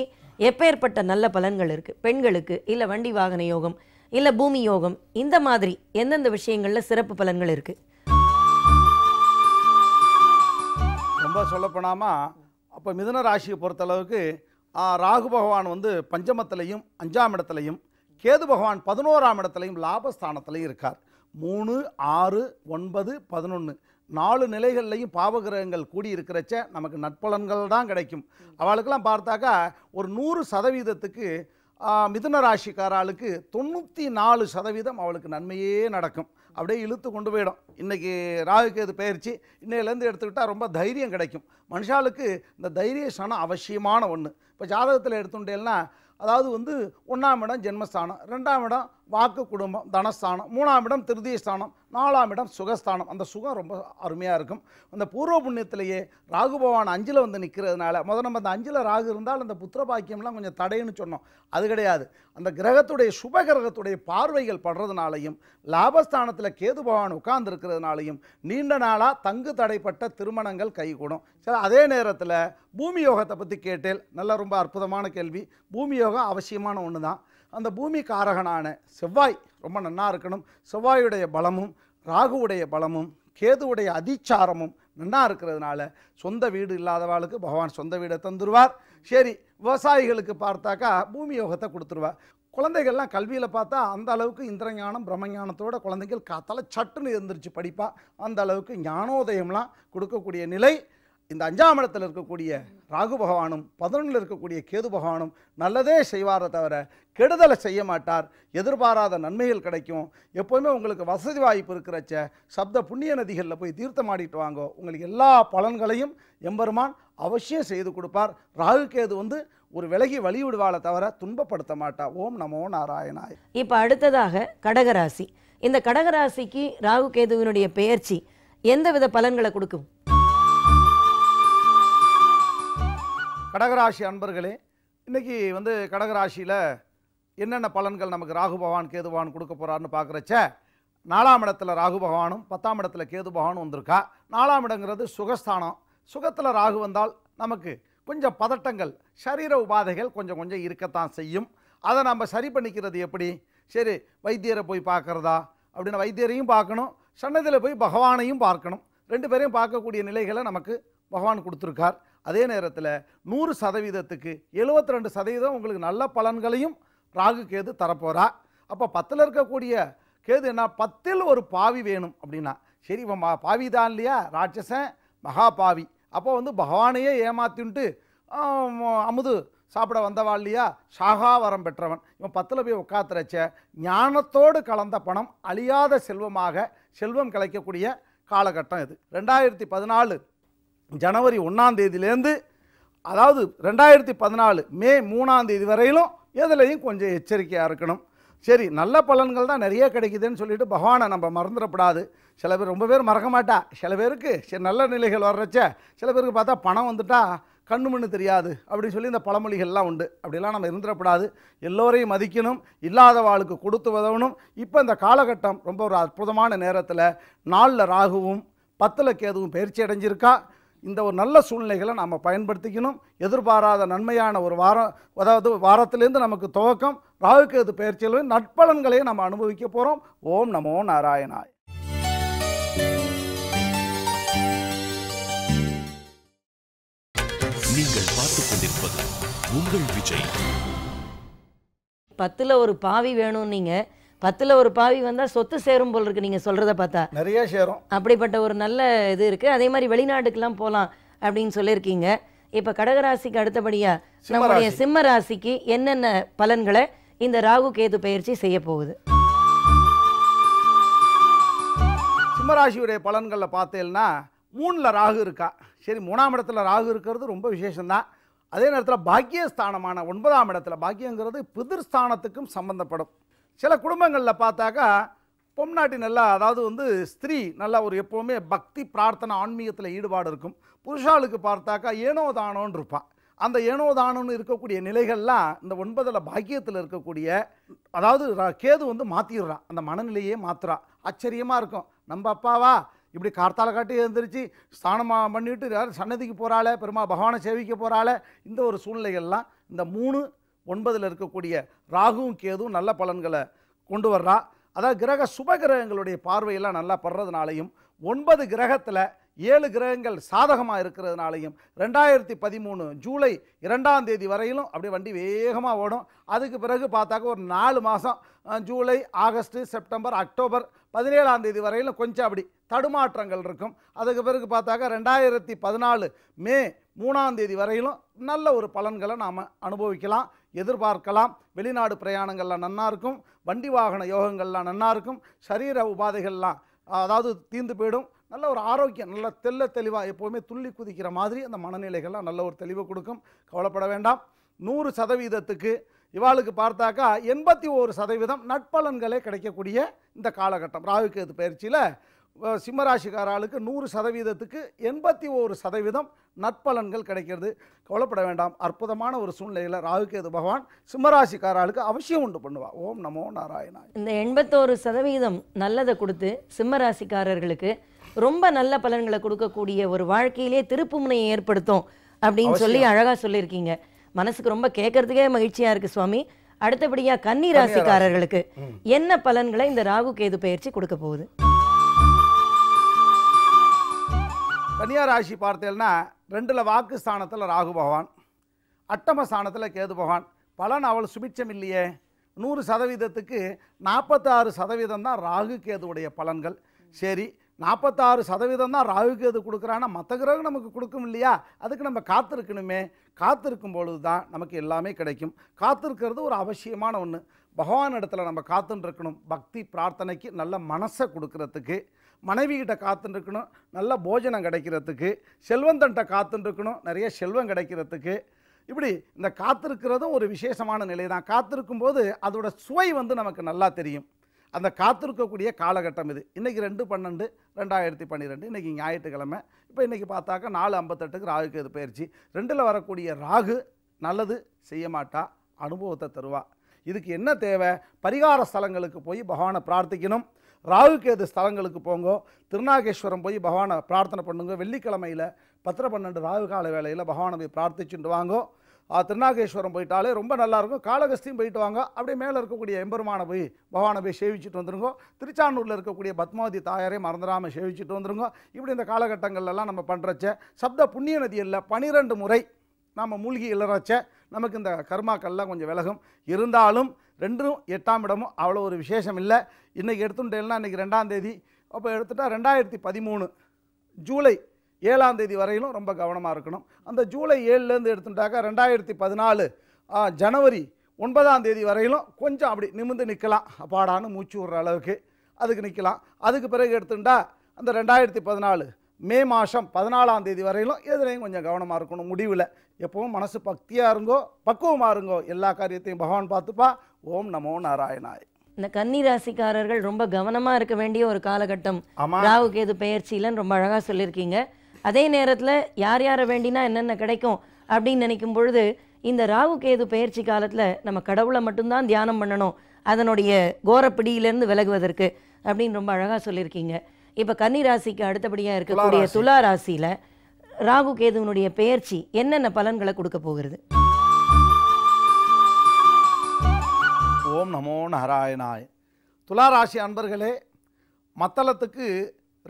எப்பேற்பட்ட நல்ல பலன்கள் இருக்குது பெண்களுக்கு இல்லை வண்டி வாகன யோகம் இல்லை பூமி யோகம் இந்த மாதிரி எந்தெந்த விஷயங்களில் சிறப்பு பலன்கள் இருக்குது ரொம்ப சொல்லப்போனாமா அப்போ மிதுன ராசியை பொறுத்தளவுக்கு ராகு பகவான் வந்து பஞ்சமத்திலையும் அஞ்சாம் இடத்துலையும் கேது பகவான் பதினோராம் இடத்துலையும் லாபஸ்தானத்திலையும் இருக்கார் மூணு ஆறு ஒன்பது பதினொன்று நாலு நிலைகள்லையும் பாவகிரகங்கள் கூடியிருக்கிறச்ச நமக்கு நற்பலன்கள் தான் கிடைக்கும் அவளுக்கெல்லாம் பார்த்தாக்கா ஒரு நூறு சதவீதத்துக்கு மிதுன ராசிக்காராளுக்கு தொண்ணூற்றி நாலு சதவீதம் அவளுக்கு நன்மையே நடக்கும் அப்படியே இழுத்து கொண்டு போயிடும் இன்றைக்கி ராகுக்கேது பயிற்சி இன்னையிலேருந்து எடுத்துக்கிட்டால் ரொம்ப தைரியம் கிடைக்கும் மனுஷாளுக்கு இந்த தைரிய சனம் அவசியமான ஒன்று இப்போ ஜாதகத்தில் எடுத்துட்டேன்னா அதாவது வந்து ஒன்றாம் இடம் ஜென்மஸ்தானம் ரெண்டாம் இடம் வாக்கு குடும்பம் தனஸ்தானம் மூணாம் இடம் திருதியஸ்தானம் நாலாம் இடம் சுகஸ்தானம் அந்த சுகம் ரொம்ப அருமையாக இருக்கும் அந்த பூர்வ புண்ணியத்திலேயே ராகு பகவான் அஞ்சில் வந்து நிற்கிறதுனால முதல் நம்ம அந்த அஞ்சில் ராகு இருந்தால் அந்த புத்திர பாக்கியம்லாம் கொஞ்சம் தடைன்னு சொன்னோம் அது கிடையாது அந்த கிரகத்துடைய சுப கிரகத்துடைய பார்வைகள் படுறதுனாலையும் லாபஸ்தானத்தில் கேது பகவான் உட்கார்ந்துருக்கிறதுனாலையும் நீண்ட நாளாக தங்கு தடைப்பட்ட திருமணங்கள் கைகூடும் சரி அதே நேரத்தில் பூமி யோகத்தை பற்றி கேட்டேல் நல்லா ரொம்ப அற்புதமான கேள்வி பூமி யோகம் அவசியமான ஒன்று தான் அந்த பூமி காரகனான செவ்வாய் ரொம்ப நன்னா இருக்கணும் செவ்வாயுடைய பலமும் ராகுவுடைய பலமும் கேதுவுடைய அதிச்சாரமும் நன்னா இருக்கிறதுனால சொந்த வீடு இல்லாதவாளுக்கு பகவான் சொந்த வீடை தந்துடுவார் சரி விவசாயிகளுக்கு பார்த்தாக்கா பூமி யோகத்தை கொடுத்துருவார் குழந்தைகள்லாம் கல்வியில் பார்த்தா அந்த அளவுக்கு இந்திரஞானம் பிரம்மஞானத்தோட குழந்தைகள் கத்தலை சட்டுன்னு இருந்துருச்சு படிப்பா அந்த அளவுக்கு ஞானோதயம்லாம் கொடுக்கக்கூடிய நிலை இந்த அஞ்சாம் இடத்தில் இருக்கக்கூடிய ராகு பகவானும் பதினொன்றில் இருக்கக்கூடிய கேது பகவானும் நல்லதே செய்வாரே தவிர கெடுதலை செய்ய மாட்டார் எதிர்பாராத நன்மைகள் கிடைக்கும் எப்போவுமே உங்களுக்கு வசதி வாய்ப்பு இருக்கிறச்ச சப்த புண்ணிய நதிகளில் போய் தீர்த்தம் வாங்கோ உங்களுக்கு எல்லா பலன்களையும் எம்பெருமான் அவசியம் செய்து கொடுப்பார் ராகு கேது வந்து ஒரு விலகி வழிவிடுவாளை தவிர துன்பப்படுத்த மாட்டா ஓம் நமோ நாராயணாய் இப்போ அடுத்ததாக கடகராசி இந்த கடகராசிக்கு ராகு கேதுவினுடைய பெயர்ச்சி எந்தவித பலன்களை கொடுக்கும் கடகராசி அன்பர்களே இன்றைக்கி வந்து கடகராசியில் என்னென்ன பலன்கள் நமக்கு ராகு பகவான் கேது பகவான் கொடுக்க போகிறாருன்னு பார்க்குறச்ச நாலாம் இடத்துல ராகு பகவானும் பத்தாம் இடத்துல கேது பகவானும் வந்திருக்கா நாலாம் இடங்கிறது சுகஸ்தானம் சுகத்தில் ராகு வந்தால் நமக்கு கொஞ்சம் பதட்டங்கள் சரீர உபாதைகள் கொஞ்சம் கொஞ்சம் இருக்கத்தான் செய்யும் அதை நம்ம சரி பண்ணிக்கிறது எப்படி சரி வைத்தியரை போய் பார்க்குறதா அப்படின்னு வைத்தியரையும் பார்க்கணும் சன்னதியில் போய் பகவானையும் பார்க்கணும் ரெண்டு பேரையும் பார்க்கக்கூடிய நிலைகளை நமக்கு பகவான் கொடுத்துருக்கார் அதே நேரத்தில் நூறு சதவீதத்துக்கு எழுபத்தி ரெண்டு சதவீதம் உங்களுக்கு நல்ல பலன்களையும் ராகு கேது தரப்போகிறா அப்போ பத்தில் இருக்கக்கூடிய கேது என்ன பத்தில் ஒரு பாவி வேணும் அப்படின்னா சரி இப்போ மா பாவி தான் இல்லையா ராட்சசன் மகா பாவி அப்போ வந்து பகவானையே ஏமாத்தின்ட்டு அமுது சாப்பிட வந்தவா இல்லையா சாகா வரம் பெற்றவன் இவன் பத்தில் போய் உட்காத்துறச்ச ஞானத்தோடு கலந்த பணம் அழியாத செல்வமாக செல்வம் கிடைக்கக்கூடிய காலகட்டம் இது ரெண்டாயிரத்தி பதினாலு ஜனவரி ஒன்றாம் தேதியிலேருந்து அதாவது ரெண்டாயிரத்தி பதினாலு மே மூணாம் தேதி வரையிலும் எதுலேயும் கொஞ்சம் எச்சரிக்கையாக இருக்கணும் சரி நல்ல பலன்கள் தான் நிறைய கிடைக்குதுன்னு சொல்லிட்டு பகவானை நம்ம மறந்துடப்படாது சில பேர் ரொம்ப பேர் மறக்க மாட்டா சில பேருக்கு சரி நல்ல நிலைகள் வர்றச்ச சில பேருக்கு பார்த்தா பணம் வந்துட்டா கண்ணு மண்ணு தெரியாது அப்படின்னு சொல்லி இந்த பழமொழிகள்லாம் உண்டு அப்படிலாம் நம்ம இருந்துடப்படாது எல்லோரையும் மதிக்கணும் இல்லாத வாளுக்கு கொடுத்து உதவணும் இப்போ இந்த காலகட்டம் ரொம்ப ஒரு அற்புதமான நேரத்தில் நாளில் ராகுவும் பத்தில் கேதுவும் பயிற்சி அடைஞ்சிருக்கா இந்த ஒரு நல்ல சூழ்நிலைகளை நாம் பயன்படுத்திக்கணும் எதிர்பாராத நன்மையான ஒரு வாரம் அதாவது வாரத்திலேருந்து நமக்கு துவக்கம் ராகுக்கேது பயிற்சியில் நட்பலன்களையும் நம்ம அனுபவிக்க போகிறோம் ஓம் நமோ நாராயணாய் பார்த்து பத்தில் ஒரு பாவி வேணும் நீங்கள் பத்தில் ஒரு பாவி வந்தால் சொத்து சேரும் போல் இருக்குது நீங்கள் சொல்கிறத பார்த்தா நிறைய சேரும் அப்படிப்பட்ட ஒரு நல்ல இது இருக்குது அதே மாதிரி வெளிநாட்டுக்கெலாம் போகலாம் அப்படின்னு சொல்லியிருக்கீங்க இப்போ கடகராசிக்கு அடுத்தபடியாக நம்முடைய சிம்ம ராசிக்கு என்னென்ன பலன்களை இந்த ராகு கேது பயிற்சி செய்ய போகுது சிம்மராசியுடைய பலன்களில் பார்த்தேன்னா மூணில் ராகு இருக்கா சரி மூணாம் இடத்துல ராகு இருக்கிறது ரொம்ப விசேஷம்தான் அதே நேரத்தில் பாக்கியஸ்தானமான ஒன்பதாம் இடத்துல பாக்கியங்கிறது பிதிர்ஸ்தானத்துக்கும் சம்மந்தப்படும் சில குடும்பங்களில் பார்த்தாக்கா பொம்நாட்டி நல்லா அதாவது வந்து ஸ்திரீ நல்லா ஒரு எப்போவுமே பக்தி பிரார்த்தனை ஆன்மீகத்தில் ஈடுபாடு இருக்கும் புருஷாளுக்கு பார்த்தாக்கா ஏனோதானோன்னு இருப்பான் அந்த ஏனோதானம்னு இருக்கக்கூடிய நிலைகள்லாம் இந்த ஒன்பதில் பாக்கியத்தில் இருக்கக்கூடிய அதாவது கேது வந்து மாற்றிடுறான் அந்த மனநிலையே மாற்றுறா ஆச்சரியமாக இருக்கும் நம்ம அப்பாவா இப்படி கார்த்தால காட்டி எழுந்திரிச்சு ஸ்தானமாக பண்ணிட்டு யார் சன்னதிக்கு போகிறாளே பெருமா பகவானை சேவிக்க போகிறாளே இந்த ஒரு சூழ்நிலைகள்லாம் இந்த மூணு ஒன்பதில் இருக்கக்கூடிய ராகுவும் கேதுவும் நல்ல பலன்களை கொண்டு வர்றா அதாவது கிரக சுப கிரகங்களுடைய பார்வையெல்லாம் நல்லா படுறதுனாலையும் ஒன்பது கிரகத்தில் ஏழு கிரகங்கள் சாதகமாக இருக்கிறதுனாலையும் ரெண்டாயிரத்தி பதிமூணு ஜூலை இரண்டாம் தேதி வரையிலும் அப்படியே வண்டி வேகமாக ஓடும் அதுக்கு பிறகு பார்த்தாக்க ஒரு நாலு மாதம் ஜூலை ஆகஸ்ட்டு செப்டம்பர் அக்டோபர் பதினேழாம் தேதி வரையிலும் கொஞ்சம் அப்படி தடுமாற்றங்கள் இருக்கும் அதுக்கு பிறகு பார்த்தாக்க ரெண்டாயிரத்தி பதினாலு மே மூணாம் தேதி வரையிலும் நல்ல ஒரு பலன்களை நாம் அனுபவிக்கலாம் எதிர்பார்க்கலாம் வெளிநாடு பிரயாணங்கள்லாம் நன்னா இருக்கும் வண்டி வாகன யோகங்கள்லாம் நன்னா இருக்கும் சரீர உபாதைகள்லாம் அதாவது தீர்ந்து போயிடும் நல்ல ஒரு ஆரோக்கியம் நல்ல தெல்ல தெளிவாக எப்போவுமே துள்ளி குதிக்கிற மாதிரி அந்த மனநிலைகள்லாம் நல்ல ஒரு தெளிவை கொடுக்கும் கவலைப்பட வேண்டாம் நூறு சதவீதத்துக்கு இவாளுக்கு பார்த்தாக்கா எண்பத்தி ஒரு சதவீதம் நட்பலன்களே கிடைக்கக்கூடிய இந்த காலகட்டம் ராகுக்கு பயிற்சியில் சிம்மராசிக்கார ஆளுக்கு நூறு சதவீதத்துக்கு எண்பத்தி ஒரு சதவீதம் நற்பலன்கள் கிடைக்கிறது கவலைப்பட வேண்டாம் அற்புதமான ஒரு சூழ்நிலையில் ராகுகேது பகவான் சிம்மராசிக்காராளுக்கு அவசியம் உண்டு பண்ணுவா ஓம் நமோ நாராயணா இந்த எண்பத்தோரு சதவீதம் நல்லதை கொடுத்து சிம்மராசிக்காரர்களுக்கு ரொம்ப நல்ல பலன்களை கொடுக்கக்கூடிய ஒரு வாழ்க்கையிலே முனையை ஏற்படுத்தும் அப்படின்னு சொல்லி அழகாக சொல்லியிருக்கீங்க மனசுக்கு ரொம்ப கேட்கறதுக்கே மகிழ்ச்சியாக இருக்குது சுவாமி அடுத்தபடியாக கன்னி ராசிக்காரர்களுக்கு என்ன பலன்களை இந்த ராகு கேது பயிற்சி கொடுக்க போகுது கன்னியா ராசி பார்த்தேன்னா ரெண்டில் வாக்கு ஸ்தானத்தில் ராகு பகவான் அட்டம ஸ்தானத்தில் கேது பகவான் பலன் அவள் சுபிச்சம் இல்லையே நூறு சதவீதத்துக்கு நாற்பத்தாறு சதவீதம் தான் ராகு கேதுவுடைய பலன்கள் சரி நாற்பத்தாறு சதவீதம் தான் ராகு கேது கொடுக்குறான்னா மற்ற கிரகம் நமக்கு கொடுக்கும் இல்லையா அதுக்கு நம்ம காத்திருக்கணுமே காத்திருக்கும் பொழுது தான் நமக்கு எல்லாமே கிடைக்கும் காத்திருக்கிறது ஒரு அவசியமான ஒன்று பகவான் இடத்துல நம்ம காத்துன்னு இருக்கணும் பக்தி பிரார்த்தனைக்கு நல்ல மனசை கொடுக்கறதுக்கு மனைவிகிட்ட காத்துன்னு இருக்கணும் நல்ல போஜனம் கிடைக்கிறதுக்கு செல்வந்தன்ட்ட காத்துன்னு இருக்கணும் நிறைய செல்வம் கிடைக்கிறதுக்கு இப்படி இந்த காத்திருக்கிறதும் ஒரு விசேஷமான நிலை தான் காத்திருக்கும் போது அதோட சுவை வந்து நமக்கு நல்லா தெரியும் அந்த காத்திருக்கக்கூடிய காலகட்டம் இது இன்றைக்கி ரெண்டு பன்னெண்டு ரெண்டாயிரத்தி பன்னிரெண்டு இன்றைக்கி ஞாயிற்றுக்கிழமை இப்போ இன்றைக்கி பார்த்தாக்க நாலு ஐம்பத்தெட்டுக்கு ராகுக்கு இது பயிற்சி ரெண்டில் வரக்கூடிய ராகு நல்லது செய்ய மாட்டா அனுபவத்தை தருவா இதுக்கு என்ன தேவை பரிகார ஸ்தலங்களுக்கு போய் பகவானை பிரார்த்திக்கணும் ராகுகேது ஸ்தலங்களுக்கு போங்கோ திருநாகேஸ்வரம் போய் பகவானை பிரார்த்தனை பண்ணுங்க வெள்ளிக்கிழமையில் பத்திர பன்னெண்டு ராகு கால வேலையில் பகவானை போய் பிரார்த்திச்சுட்டு வாங்கோ திருநாகேஸ்வரம் போயிட்டாலே ரொம்ப நல்லாயிருக்கும் காலகஸ்தியும் போயிட்டு வாங்க அப்படியே மேலே இருக்கக்கூடிய எம்பெருமானை போய் பகவானை போய் சேவிச்சுட்டு வந்துருங்கோ திருச்சானூரில் இருக்கக்கூடிய பத்மாவதி தாயாரையும் மறந்துடாமல் சேவிச்சுட்டு வந்துருங்கோ இப்படி இந்த காலகட்டங்கள்லாம் நம்ம பண்ணுறச்ச சப்த புண்ணிய நதியில் பனிரெண்டு முறை நாம் மூழ்கி இளறச்ச நமக்கு இந்த கர்மாக்கள்லாம் கொஞ்சம் விலகும் இருந்தாலும் ரெண்டும் எட்டாம் இடமும் அவ்வளோ ஒரு விசேஷம் இல்லை இன்றைக்கி எடுத்துட்டேன்னா இன்றைக்கி ரெண்டாம் தேதி அப்போ எடுத்துட்டால் ரெண்டாயிரத்தி பதிமூணு ஜூலை ஏழாம் தேதி வரையிலும் ரொம்ப கவனமாக இருக்கணும் அந்த ஜூலை ஏழுலேருந்து எடுத்துட்டாக்கா ரெண்டாயிரத்தி பதினாலு ஜனவரி ஒன்பதாம் தேதி வரையிலும் கொஞ்சம் அப்படி நிமிந்து நிற்கலாம் அப்பாடான்னு மூச்சு விடுற அளவுக்கு அதுக்கு நிற்கலாம் அதுக்கு பிறகு எடுத்துட்டா அந்த ரெண்டாயிரத்தி பதினாலு மே மாதம் பதினாலாம் தேதி வரையிலும் எதுலையும் கொஞ்சம் கவனமாக இருக்கணும் முடிவில் எப்பவும் மனசு பக்தியாக இருங்கோ பக்குவமாக இருங்கோ எல்லா காரியத்தையும் பகவான் பார்த்துப்பா ஓம் நமோ நாராயணாய் இந்த கன்னி ராசிக்காரர்கள் ரொம்ப கவனமாக இருக்க வேண்டிய ஒரு காலகட்டம் ராகு கேது பெயர்ச்சியிலன்னு ரொம்ப அழகாக சொல்லியிருக்கீங்க அதே நேரத்தில் யார் யாரை வேண்டினா என்னென்ன கிடைக்கும் அப்படின்னு நினைக்கும் பொழுது இந்த ராகு கேது பெயர்ச்சி காலத்தில் நம்ம கடவுளை மட்டும்தான் தியானம் பண்ணணும் அதனுடைய கோரப்பிடியிலேருந்து விலகுவதற்கு அப்படின்னு ரொம்ப அழகாக சொல்லியிருக்கீங்க இப்போ ராசிக்கு அடுத்தபடியாக இருக்கக்கூடிய துலா ராசியில் ராகு கேதுவனுடைய பெயர்ச்சி என்னென்ன பலன்களை கொடுக்க போகிறது ஓம் நமோ நாராயணாய் துலா ராசி அன்பர்களே மத்தளத்துக்கு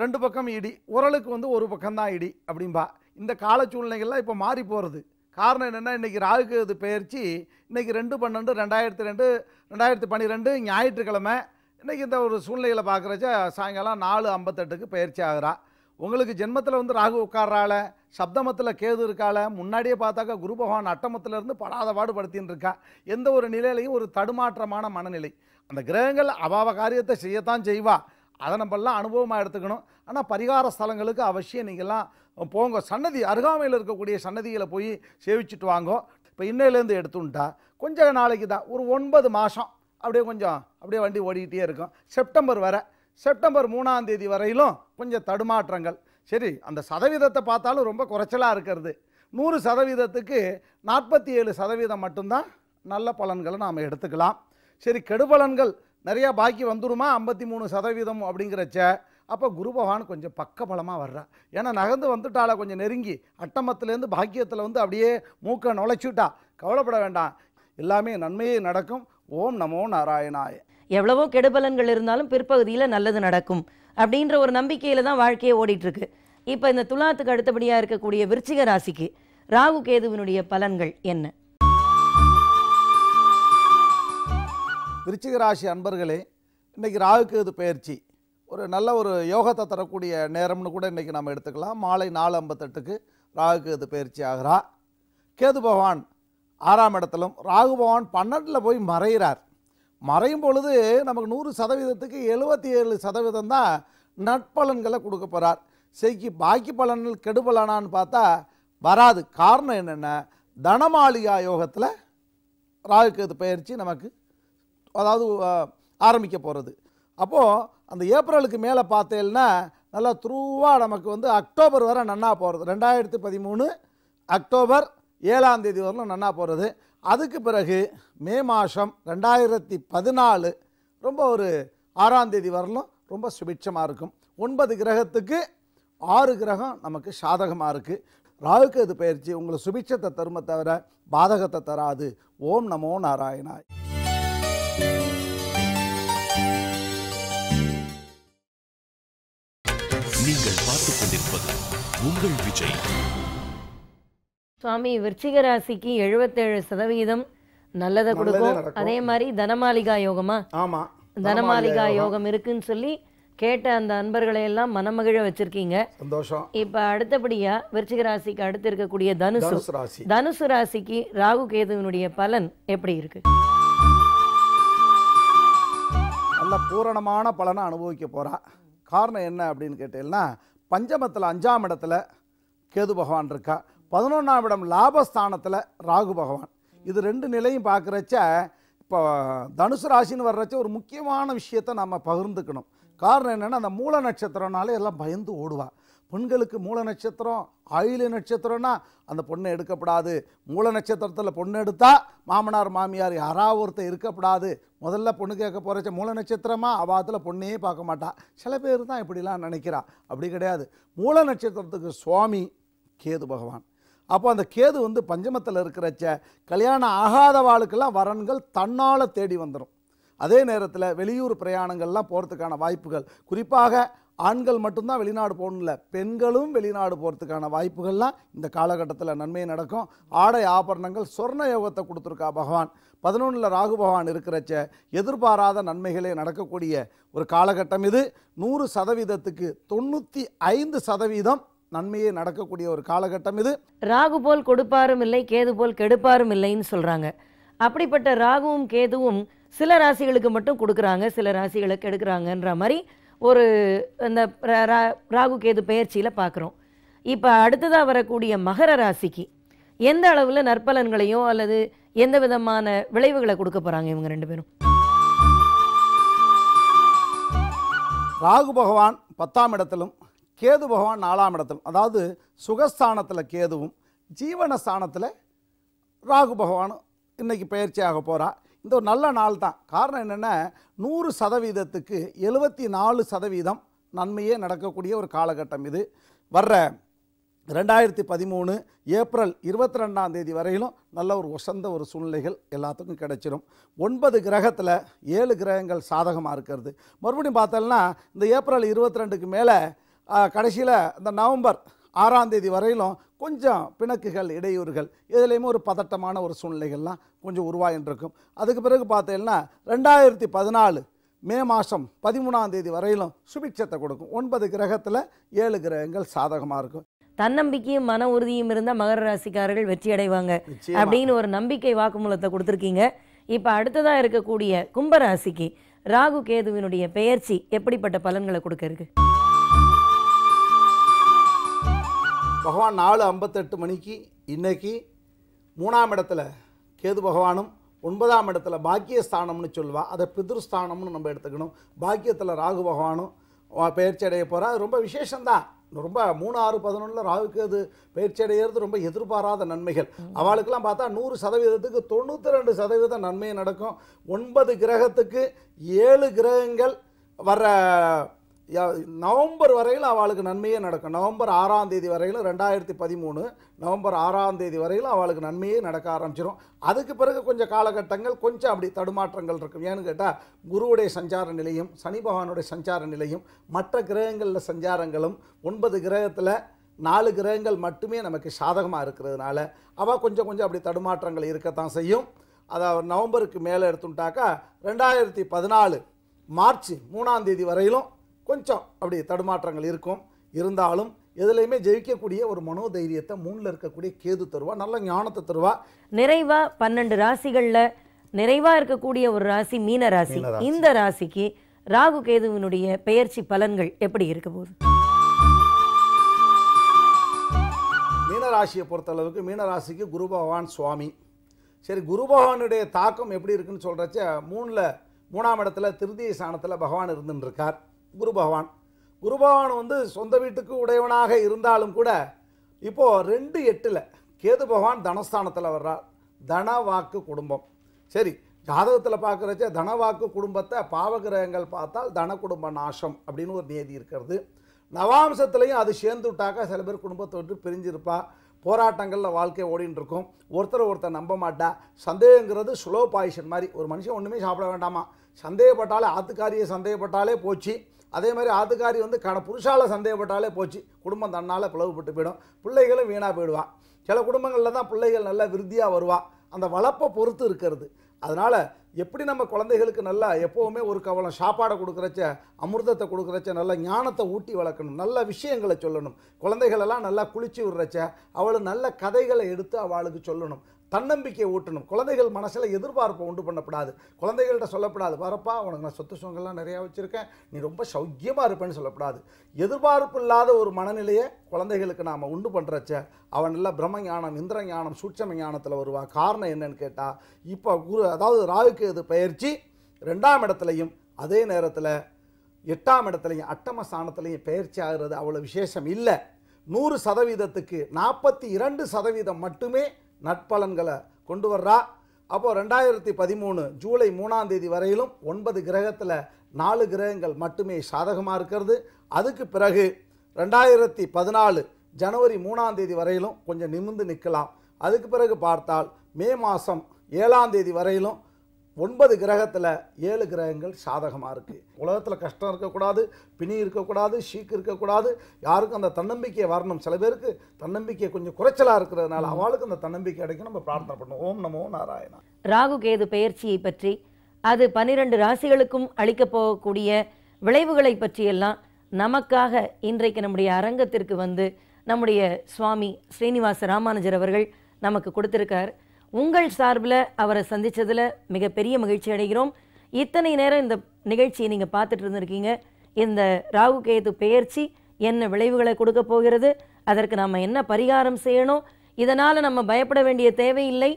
ரெண்டு பக்கம் இடி உரலுக்கு வந்து ஒரு பக்கம்தான் இடி அப்படின்பா இந்த கால சூழ்நிலைகள்லாம் இப்போ மாறி போகிறது காரணம் என்னென்னா இன்றைக்கி ராகு இது பெயர்ச்சி இன்றைக்கி ரெண்டு பன்னெண்டு ரெண்டாயிரத்தி ரெண்டு ரெண்டாயிரத்தி பன்னிரெண்டு ஞாயிற்றுக்கிழமை இன்றைக்கி இந்த ஒரு சூழ்நிலையில் பார்க்குறச்ச சாயங்காலம் நாலு ஐம்பத்தெட்டுக்கு பயிற்சி ஆகிறா உங்களுக்கு ஜென்மத்தில் வந்து ராகு உட்கார்றால சப்தமத்தில் கேது இருக்கால முன்னாடியே பார்த்தாக்கா குரு பகவான் அட்டமத்திலேருந்து படாத பாடுபடுத்தின்னு இருக்கா எந்த ஒரு நிலையிலையும் ஒரு தடுமாற்றமான மனநிலை அந்த கிரகங்கள் அபாவ காரியத்தை செய்யத்தான் செய்வா அதை நம்மளாம் அனுபவமாக எடுத்துக்கணும் ஆனால் பரிகார ஸ்தலங்களுக்கு அவசியம் நீங்கள்லாம் போங்க சன்னதி அருகாமையில் இருக்கக்கூடிய சன்னதிகளை போய் சேவிச்சுட்டு வாங்கோ இப்போ இன்னையிலேருந்து எடுத்துன்ட்டா கொஞ்சம் நாளைக்கு தான் ஒரு ஒன்பது மாதம் அப்படியே கொஞ்சம் அப்படியே வண்டி ஓடிக்கிட்டே இருக்கும் செப்டம்பர் வர செப்டம்பர் மூணாம் தேதி வரையிலும் கொஞ்சம் தடுமாற்றங்கள் சரி அந்த சதவீதத்தை பார்த்தாலும் ரொம்ப குறைச்சலாக இருக்கிறது நூறு சதவீதத்துக்கு நாற்பத்தி ஏழு சதவீதம் மட்டும்தான் நல்ல பலன்களை நாம் எடுத்துக்கலாம் சரி கெடுபலன்கள் நிறையா பாக்கி வந்துடுமா ஐம்பத்தி மூணு சதவீதம் அப்படிங்கிறச்ச அப்போ குரு பகவான் கொஞ்சம் பக்கபலமாக வர்றா ஏன்னா நகர்ந்து வந்துட்டால கொஞ்சம் நெருங்கி அட்டமத்துலேருந்து பாக்கியத்தில் வந்து அப்படியே மூக்கை நுழைச்சுட்டா கவலைப்பட வேண்டாம் எல்லாமே நன்மையே நடக்கும் ஓம் நமோ நாராயணாய எவ்வளவோ கெடுபலன்கள் இருந்தாலும் பிற்பகுதியில் நல்லது நடக்கும் அப்படின்ற ஒரு நம்பிக்கையில் தான் வாழ்க்கையே ஓடிட்டுருக்கு இப்போ இந்த துலாத்துக்கு அடுத்தபடியாக இருக்கக்கூடிய விருச்சிக ராசிக்கு ராகு கேதுவினுடைய பலன்கள் என்ன விருச்சிக ராசி அன்பர்களே இன்னைக்கு ராகு கேது பயிற்சி ஒரு நல்ல ஒரு யோகத்தை தரக்கூடிய நேரம்னு கூட இன்றைக்கி நம்ம எடுத்துக்கலாம் மாலை நாலு ஐம்பத்தெட்டுக்கு ராகு கேது பயிற்சி ஆகிறா கேது பகவான் ஆறாம் இடத்திலும் ராகு பகவான் பன்னெண்டில் போய் மறைகிறார் மறையும் பொழுது நமக்கு நூறு சதவீதத்துக்கு எழுபத்தி ஏழு சதவீதம் தான் நட்பலன்களை கொடுக்க போகிறார் செய்கி பாக்கி பலன்கள் கெடுபலானான்னு பார்த்தா வராது காரணம் என்னென்னா தனமாளிகா யோகத்தில் ராகுக்கு பயிற்சி நமக்கு அதாவது ஆரம்பிக்க போகிறது அப்போது அந்த ஏப்ரலுக்கு மேலே பார்த்தேன்னா நல்லா த்ரூவாக நமக்கு வந்து அக்டோபர் வரை நன்னா போகிறது ரெண்டாயிரத்து பதிமூணு அக்டோபர் ஏழாம் தேதி வரலும் நன்னா போகிறது அதுக்கு பிறகு மே மாதம் ரெண்டாயிரத்தி பதினாலு ரொம்ப ஒரு ஆறாம் தேதி வரலும் ரொம்ப சுபிட்சமாக இருக்கும் ஒன்பது கிரகத்துக்கு ஆறு கிரகம் நமக்கு சாதகமாக இருக்குது ராகுக்கேது பயிற்சி உங்களை சுபிட்சத்தை தரும தவிர பாதகத்தை தராது ஓம் நமோ நாராயணாய் சுவாமி விருச்சிக ராசிக்கு எழுபத்தேழு சதவீதம் நல்லதை கொடுக்கும் அதே மாதிரி தனமாளிகா யோகமா ஆமா தனமாளிகா யோகம் இருக்குன்னு சொல்லி கேட்ட அந்த அன்பர்களை எல்லாம் மனமகிழ வச்சிருக்கீங்க சந்தோஷம் இப்ப அடுத்தபடியா விருச்சிக ராசிக்கு அடுத்து இருக்கக்கூடிய தனுசு ராசி தனுசு ராசிக்கு ராகு கேதுவினுடைய பலன் எப்படி இருக்கு நல்ல பூரணமான பலனை அனுபவிக்க போறா காரணம் என்ன அப்படின்னு கேட்டீங்கன்னா பஞ்சமத்தில் அஞ்சாம் இடத்துல கேது பகவான் இருக்கா பதினொன்றாம் இடம் லாபஸ்தானத்தில் ராகு பகவான் இது ரெண்டு நிலையும் பார்க்குறச்ச இப்போ தனுசு ராசின்னு வர்றச்ச ஒரு முக்கியமான விஷயத்தை நம்ம பகிர்ந்துக்கணும் காரணம் என்னென்னா அந்த மூல நட்சத்திரம்னாலே எல்லாம் பயந்து ஓடுவாள் பெண்களுக்கு மூல நட்சத்திரம் ஆயுள நட்சத்திரம்னா அந்த பொண்ணை எடுக்கப்படாது மூல நட்சத்திரத்தில் பொண்ணு எடுத்தால் மாமனார் மாமியார் யாராவது ஒருத்தர் இருக்கக்கூடாது முதல்ல பொண்ணு கேட்க போகிறச்ச மூல நட்சத்திரமா அவாத்தில் பொண்ணையே பார்க்க மாட்டா சில பேர் தான் இப்படிலாம் நினைக்கிறா அப்படி கிடையாது மூல நட்சத்திரத்துக்கு சுவாமி கேது பகவான் அப்போ அந்த கேது வந்து பஞ்சமத்தில் இருக்கிறச்ச கல்யாணம் ஆகாத வாழ்க்கெல்லாம் வரன்கள் தன்னால் தேடி வந்துடும் அதே நேரத்தில் வெளியூர் பிரயாணங்கள்லாம் போகிறதுக்கான வாய்ப்புகள் குறிப்பாக ஆண்கள் மட்டும்தான் வெளிநாடு போகணும்ல பெண்களும் வெளிநாடு போகிறதுக்கான வாய்ப்புகள்லாம் இந்த காலகட்டத்தில் நன்மை நடக்கும் ஆடை ஆபரணங்கள் சொர்ண யோகத்தை கொடுத்துருக்கா பகவான் பதினொன்றில் ராகு பகவான் இருக்கிறச்ச எதிர்பாராத நன்மைகளே நடக்கக்கூடிய ஒரு காலகட்டம் இது நூறு சதவீதத்துக்கு தொண்ணூற்றி ஐந்து சதவீதம் நன்மையே நடக்கக்கூடிய ஒரு காலகட்டம் இது ராகு போல் கொடுப்பாரும் இல்லை கேது போல் கெடுப்பாரும் இல்லைன்னு சொல்கிறாங்க அப்படிப்பட்ட ராகுவும் கேதுவும் சில ராசிகளுக்கு மட்டும் கொடுக்குறாங்க சில ராசிகளுக்கு எடுக்கிறாங்கன்ற மாதிரி ஒரு இந்த ராகு கேது பயிற்சியில் பார்க்குறோம் இப்போ அடுத்ததாக வரக்கூடிய மகர ராசிக்கு எந்த அளவில் நற்பலன்களையோ அல்லது எந்த விதமான விளைவுகளை கொடுக்க போகிறாங்க இவங்க ரெண்டு பேரும் ராகு பகவான் பத்தாம் இடத்திலும் கேது பகவான் நாலாம் இடத்துல அதாவது சுகஸ்தானத்தில் கேதுவும் ஜீவனஸ்தானத்தில் ராகு பகவானும் இன்றைக்கி பயிற்சியாக போகிறா இந்த ஒரு நல்ல நாள் தான் காரணம் என்னென்னா நூறு சதவீதத்துக்கு எழுபத்தி நாலு சதவீதம் நன்மையே நடக்கக்கூடிய ஒரு காலகட்டம் இது வர்ற ரெண்டாயிரத்தி பதிமூணு ஏப்ரல் இருபத்தி ரெண்டாம் தேதி வரையிலும் நல்ல ஒரு உசந்த ஒரு சூழ்நிலைகள் எல்லாத்துக்கும் கிடைச்சிடும் ஒன்பது கிரகத்தில் ஏழு கிரகங்கள் சாதகமாக இருக்கிறது மறுபடியும் பார்த்தோம்னா இந்த ஏப்ரல் இருபத்தி ரெண்டுக்கு மேலே கடைசியில் இந்த நவம்பர் ஆறாம் தேதி வரையிலும் கொஞ்சம் பிணக்குகள் இடையூறுகள் இதுலேயுமே ஒரு பதட்டமான ஒரு சூழ்நிலைகள்லாம் கொஞ்சம் உருவாகின்றிருக்கும் அதுக்கு பிறகு பார்த்தீங்கன்னா ரெண்டாயிரத்தி பதினாலு மே மாதம் பதிமூணாம் தேதி வரையிலும் சுபிட்சத்தை கொடுக்கும் ஒன்பது கிரகத்தில் ஏழு கிரகங்கள் சாதகமாக இருக்கும் தன்னம்பிக்கையும் மன உறுதியும் இருந்தால் மகர ராசிக்காரர்கள் வெற்றி அடைவாங்க அப்படின்னு ஒரு நம்பிக்கை வாக்குமூலத்தை கொடுத்துருக்கீங்க இப்போ அடுத்ததாக இருக்கக்கூடிய கும்பராசிக்கு ராகு கேதுவினுடைய பெயர்ச்சி எப்படிப்பட்ட பலன்களை கொடுக்க இருக்குது பகவான் நாலு ஐம்பத்தெட்டு மணிக்கு இன்றைக்கி மூணாம் இடத்துல கேது பகவானும் ஒன்பதாம் இடத்துல பாக்கியஸ்தானம்னு சொல்லுவா அதை பிதிருஸ்தானம்னு நம்ம எடுத்துக்கணும் பாக்கியத்தில் ராகு பகவானும் பயிற்சி அடைய போகிறா ரொம்ப விசேஷந்தான் ரொம்ப மூணு ஆறு பதினொன்றில் ராகுக்கு அது பயிற்சி அடைகிறது ரொம்ப எதிர்பாராத நன்மைகள் அவளுக்கெல்லாம் பார்த்தா நூறு சதவீதத்துக்கு தொண்ணூற்றி ரெண்டு சதவீதம் நன்மை நடக்கும் ஒன்பது கிரகத்துக்கு ஏழு கிரகங்கள் வர்ற நவம்பர் வரையில் அவளுக்கு நன்மையே நடக்கும் நவம்பர் ஆறாம் தேதி வரையில் ரெண்டாயிரத்தி பதிமூணு நவம்பர் ஆறாம் தேதி வரையில் அவளுக்கு நன்மையே நடக்க ஆரம்பிச்சிடும் அதுக்கு பிறகு கொஞ்சம் காலகட்டங்கள் கொஞ்சம் அப்படி தடுமாற்றங்கள் இருக்கும் ஏன்னு கேட்டால் குருவுடைய சஞ்சார நிலையும் சனி பகவானுடைய சஞ்சார நிலையும் மற்ற கிரகங்களில் சஞ்சாரங்களும் ஒன்பது கிரகத்தில் நாலு கிரகங்கள் மட்டுமே நமக்கு சாதகமாக இருக்கிறதுனால அவள் கொஞ்சம் கொஞ்சம் அப்படி தடுமாற்றங்கள் இருக்கத்தான் செய்யும் அதாவது நவம்பருக்கு மேலே எடுத்துட்டாக்கா ரெண்டாயிரத்தி பதினாலு மார்ச் மூணாம் தேதி வரையிலும் கொஞ்சம் அப்படி தடுமாற்றங்கள் இருக்கும் இருந்தாலும் எதுலையுமே ஜெயிக்கக்கூடிய ஒரு மனோதைரியத்தை மூணில் இருக்கக்கூடிய கேது தருவா நல்ல ஞானத்தை தருவா நிறைவாக பன்னெண்டு ராசிகளில் நிறைவாக இருக்கக்கூடிய ஒரு ராசி மீன ராசி இந்த ராசிக்கு ராகு கேதுவினுடைய பெயர்ச்சி பலன்கள் எப்படி இருக்க போகுது மீனராசியை பொறுத்தளவுக்கு மீனராசிக்கு குரு பகவான் சுவாமி சரி குரு பகவானுடைய தாக்கம் எப்படி இருக்குன்னு சொல்கிறச்ச மூணில் மூணாம் இடத்துல திருதிய சாணத்தில் பகவான் இருந்துருக்கார் குரு பகவான் குரு பகவான் வந்து சொந்த வீட்டுக்கு உடையவனாக இருந்தாலும் கூட இப்போது ரெண்டு எட்டில் கேது பகவான் தனஸ்தானத்தில் வர்றார் தன வாக்கு குடும்பம் சரி ஜாதகத்தில் பார்க்குறச்ச வாக்கு குடும்பத்தை பாவகிரகங்கள் பார்த்தால் தன குடும்ப நாசம் அப்படின்னு ஒரு நியதி இருக்கிறது நவாம்சத்துலேயும் அது சேர்ந்து விட்டாக்கா சில பேர் குடும்பத்தை விட்டு பிரிஞ்சிருப்பா போராட்டங்களில் வாழ்க்கை ஓடின்னு இருக்கும் ஒருத்தர் ஒருத்தர் நம்ப மாட்டா சந்தேகங்கிறது ஸ்லோ பாய்ஷன் மாதிரி ஒரு மனுஷன் ஒன்றுமே சாப்பிட வேண்டாமா சந்தேகப்பட்டாலே ஆத்துக்காரியை சந்தேகப்பட்டாலே போச்சு அதே மாதிரி ஆத்துக்காரி வந்து கண புருஷால் சந்தேகப்பட்டாலே போச்சு குடும்பம் தன்னால் பிளவுபட்டு போயிடும் பிள்ளைகளும் வீணாக போயிடுவான் சில குடும்பங்களில் தான் பிள்ளைகள் நல்லா விருத்தியாக வருவாள் அந்த வளப்பை பொறுத்து இருக்கிறது அதனால் எப்படி நம்ம குழந்தைகளுக்கு நல்லா எப்போவுமே ஒரு கவலம் சாப்பாடை கொடுக்குறச்ச அமிர்தத்தை கொடுக்குறச்ச நல்ல ஞானத்தை ஊட்டி வளர்க்கணும் நல்ல விஷயங்களை சொல்லணும் குழந்தைகளெல்லாம் நல்லா குளிச்சு விடுறச்ச அவள் நல்ல கதைகளை எடுத்து அவளுக்கு சொல்லணும் தன்னம்பிக்கை ஊட்டணும் குழந்தைகள் மனசில் எதிர்பார்ப்பை உண்டு பண்ணப்படாது குழந்தைகள்கிட்ட சொல்லப்படாது வரப்பா உனக்கு நான் சொத்து சுகங்கள்லாம் நிறையா வச்சுருக்கேன் நீ ரொம்ப சௌக்கியமாக இருப்பேன்னு சொல்லப்படாது எதிர்பார்ப்பு இல்லாத ஒரு மனநிலையை குழந்தைகளுக்கு நாம் உண்டு பண்ணுறச்ச அவன் எல்லாம் பிரம்ம ஞானம் இந்திர ஞானம் சூட்சம ஞானத்தில் வருவா காரணம் என்னன்னு கேட்டால் இப்போ குரு அதாவது ராகுக்கு இது பயிற்சி ரெண்டாம் இடத்துலையும் அதே நேரத்தில் எட்டாம் இடத்துலையும் அட்டம ஸ்தானத்துலையும் பயிற்சி ஆகிறது அவ்வளோ விசேஷம் இல்லை நூறு சதவீதத்துக்கு நாற்பத்தி இரண்டு சதவீதம் மட்டுமே நட்பலன்களை கொண்டு வர்றா அப்போது ரெண்டாயிரத்தி பதிமூணு ஜூலை மூணாம் தேதி வரையிலும் ஒன்பது கிரகத்தில் நாலு கிரகங்கள் மட்டுமே சாதகமாக இருக்கிறது அதுக்கு பிறகு ரெண்டாயிரத்தி பதினாலு ஜனவரி மூணாம் தேதி வரையிலும் கொஞ்சம் நிமிந்து நிற்கலாம் அதுக்கு பிறகு பார்த்தால் மே மாதம் ஏழாம் தேதி வரையிலும் ஒன்பது கிரகத்தில் ஏழு கிரகங்கள் சாதகமாக இருக்குது உலகத்தில் கஷ்டம் இருக்கக்கூடாது பிணி இருக்கக்கூடாது சீக்கு இருக்கக்கூடாது யாருக்கும் அந்த தன்னம்பிக்கையை வரணும் சில பேருக்கு தன்னம்பிக்கை கொஞ்சம் குறைச்சலாக இருக்கிறதுனால அவளுக்கு அந்த தன்னம்பிக்கை கிடைக்கும் நம்ம பிரார்த்தனை பண்ணுவோம் ஓம் நமோ நாராயணா ராகு கேது பெயர்ச்சியை பற்றி அது பன்னிரெண்டு ராசிகளுக்கும் அளிக்கப் போகக்கூடிய விளைவுகளை பற்றியெல்லாம் நமக்காக இன்றைக்கு நம்முடைய அரங்கத்திற்கு வந்து நம்முடைய சுவாமி ஸ்ரீனிவாச ராமானுஜர் அவர்கள் நமக்கு கொடுத்துருக்கார் உங்கள் சார்பில் அவரை சந்தித்ததில் மிகப்பெரிய மகிழ்ச்சி அடைகிறோம் இத்தனை நேரம் இந்த நிகழ்ச்சியை நீங்கள் பார்த்துட்டு இருந்திருக்கீங்க இந்த ராகு கேது பெயர்ச்சி என்ன விளைவுகளை கொடுக்க போகிறது அதற்கு நாம் என்ன பரிகாரம் செய்யணும் இதனால் நம்ம பயப்பட வேண்டிய தேவையில்லை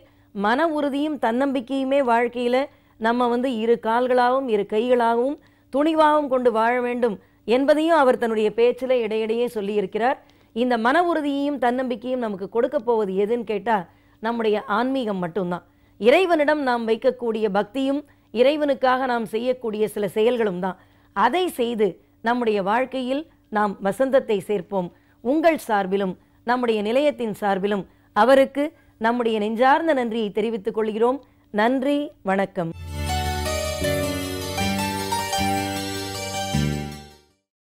மன உறுதியும் தன்னம்பிக்கையுமே வாழ்க்கையில் நம்ம வந்து இரு கால்களாகவும் இரு கைகளாகவும் துணிவாகவும் கொண்டு வாழ வேண்டும் என்பதையும் அவர் தன்னுடைய பேச்சில் இடையிடையே சொல்லியிருக்கிறார் இந்த மன உறுதியையும் தன்னம்பிக்கையும் நமக்கு கொடுக்க போவது எதுன்னு கேட்டால் நம்முடைய ஆன்மீகம் மட்டும்தான் இறைவனிடம் நாம் வைக்கக்கூடிய பக்தியும் இறைவனுக்காக நாம் செய்யக்கூடிய சில செயல்களும் தான் அதை செய்து நம்முடைய வாழ்க்கையில் நாம் வசந்தத்தை சேர்ப்போம் உங்கள் சார்பிலும் நம்முடைய நிலையத்தின் சார்பிலும் அவருக்கு நம்முடைய நெஞ்சார்ந்த நன்றியை தெரிவித்துக் கொள்கிறோம் நன்றி வணக்கம்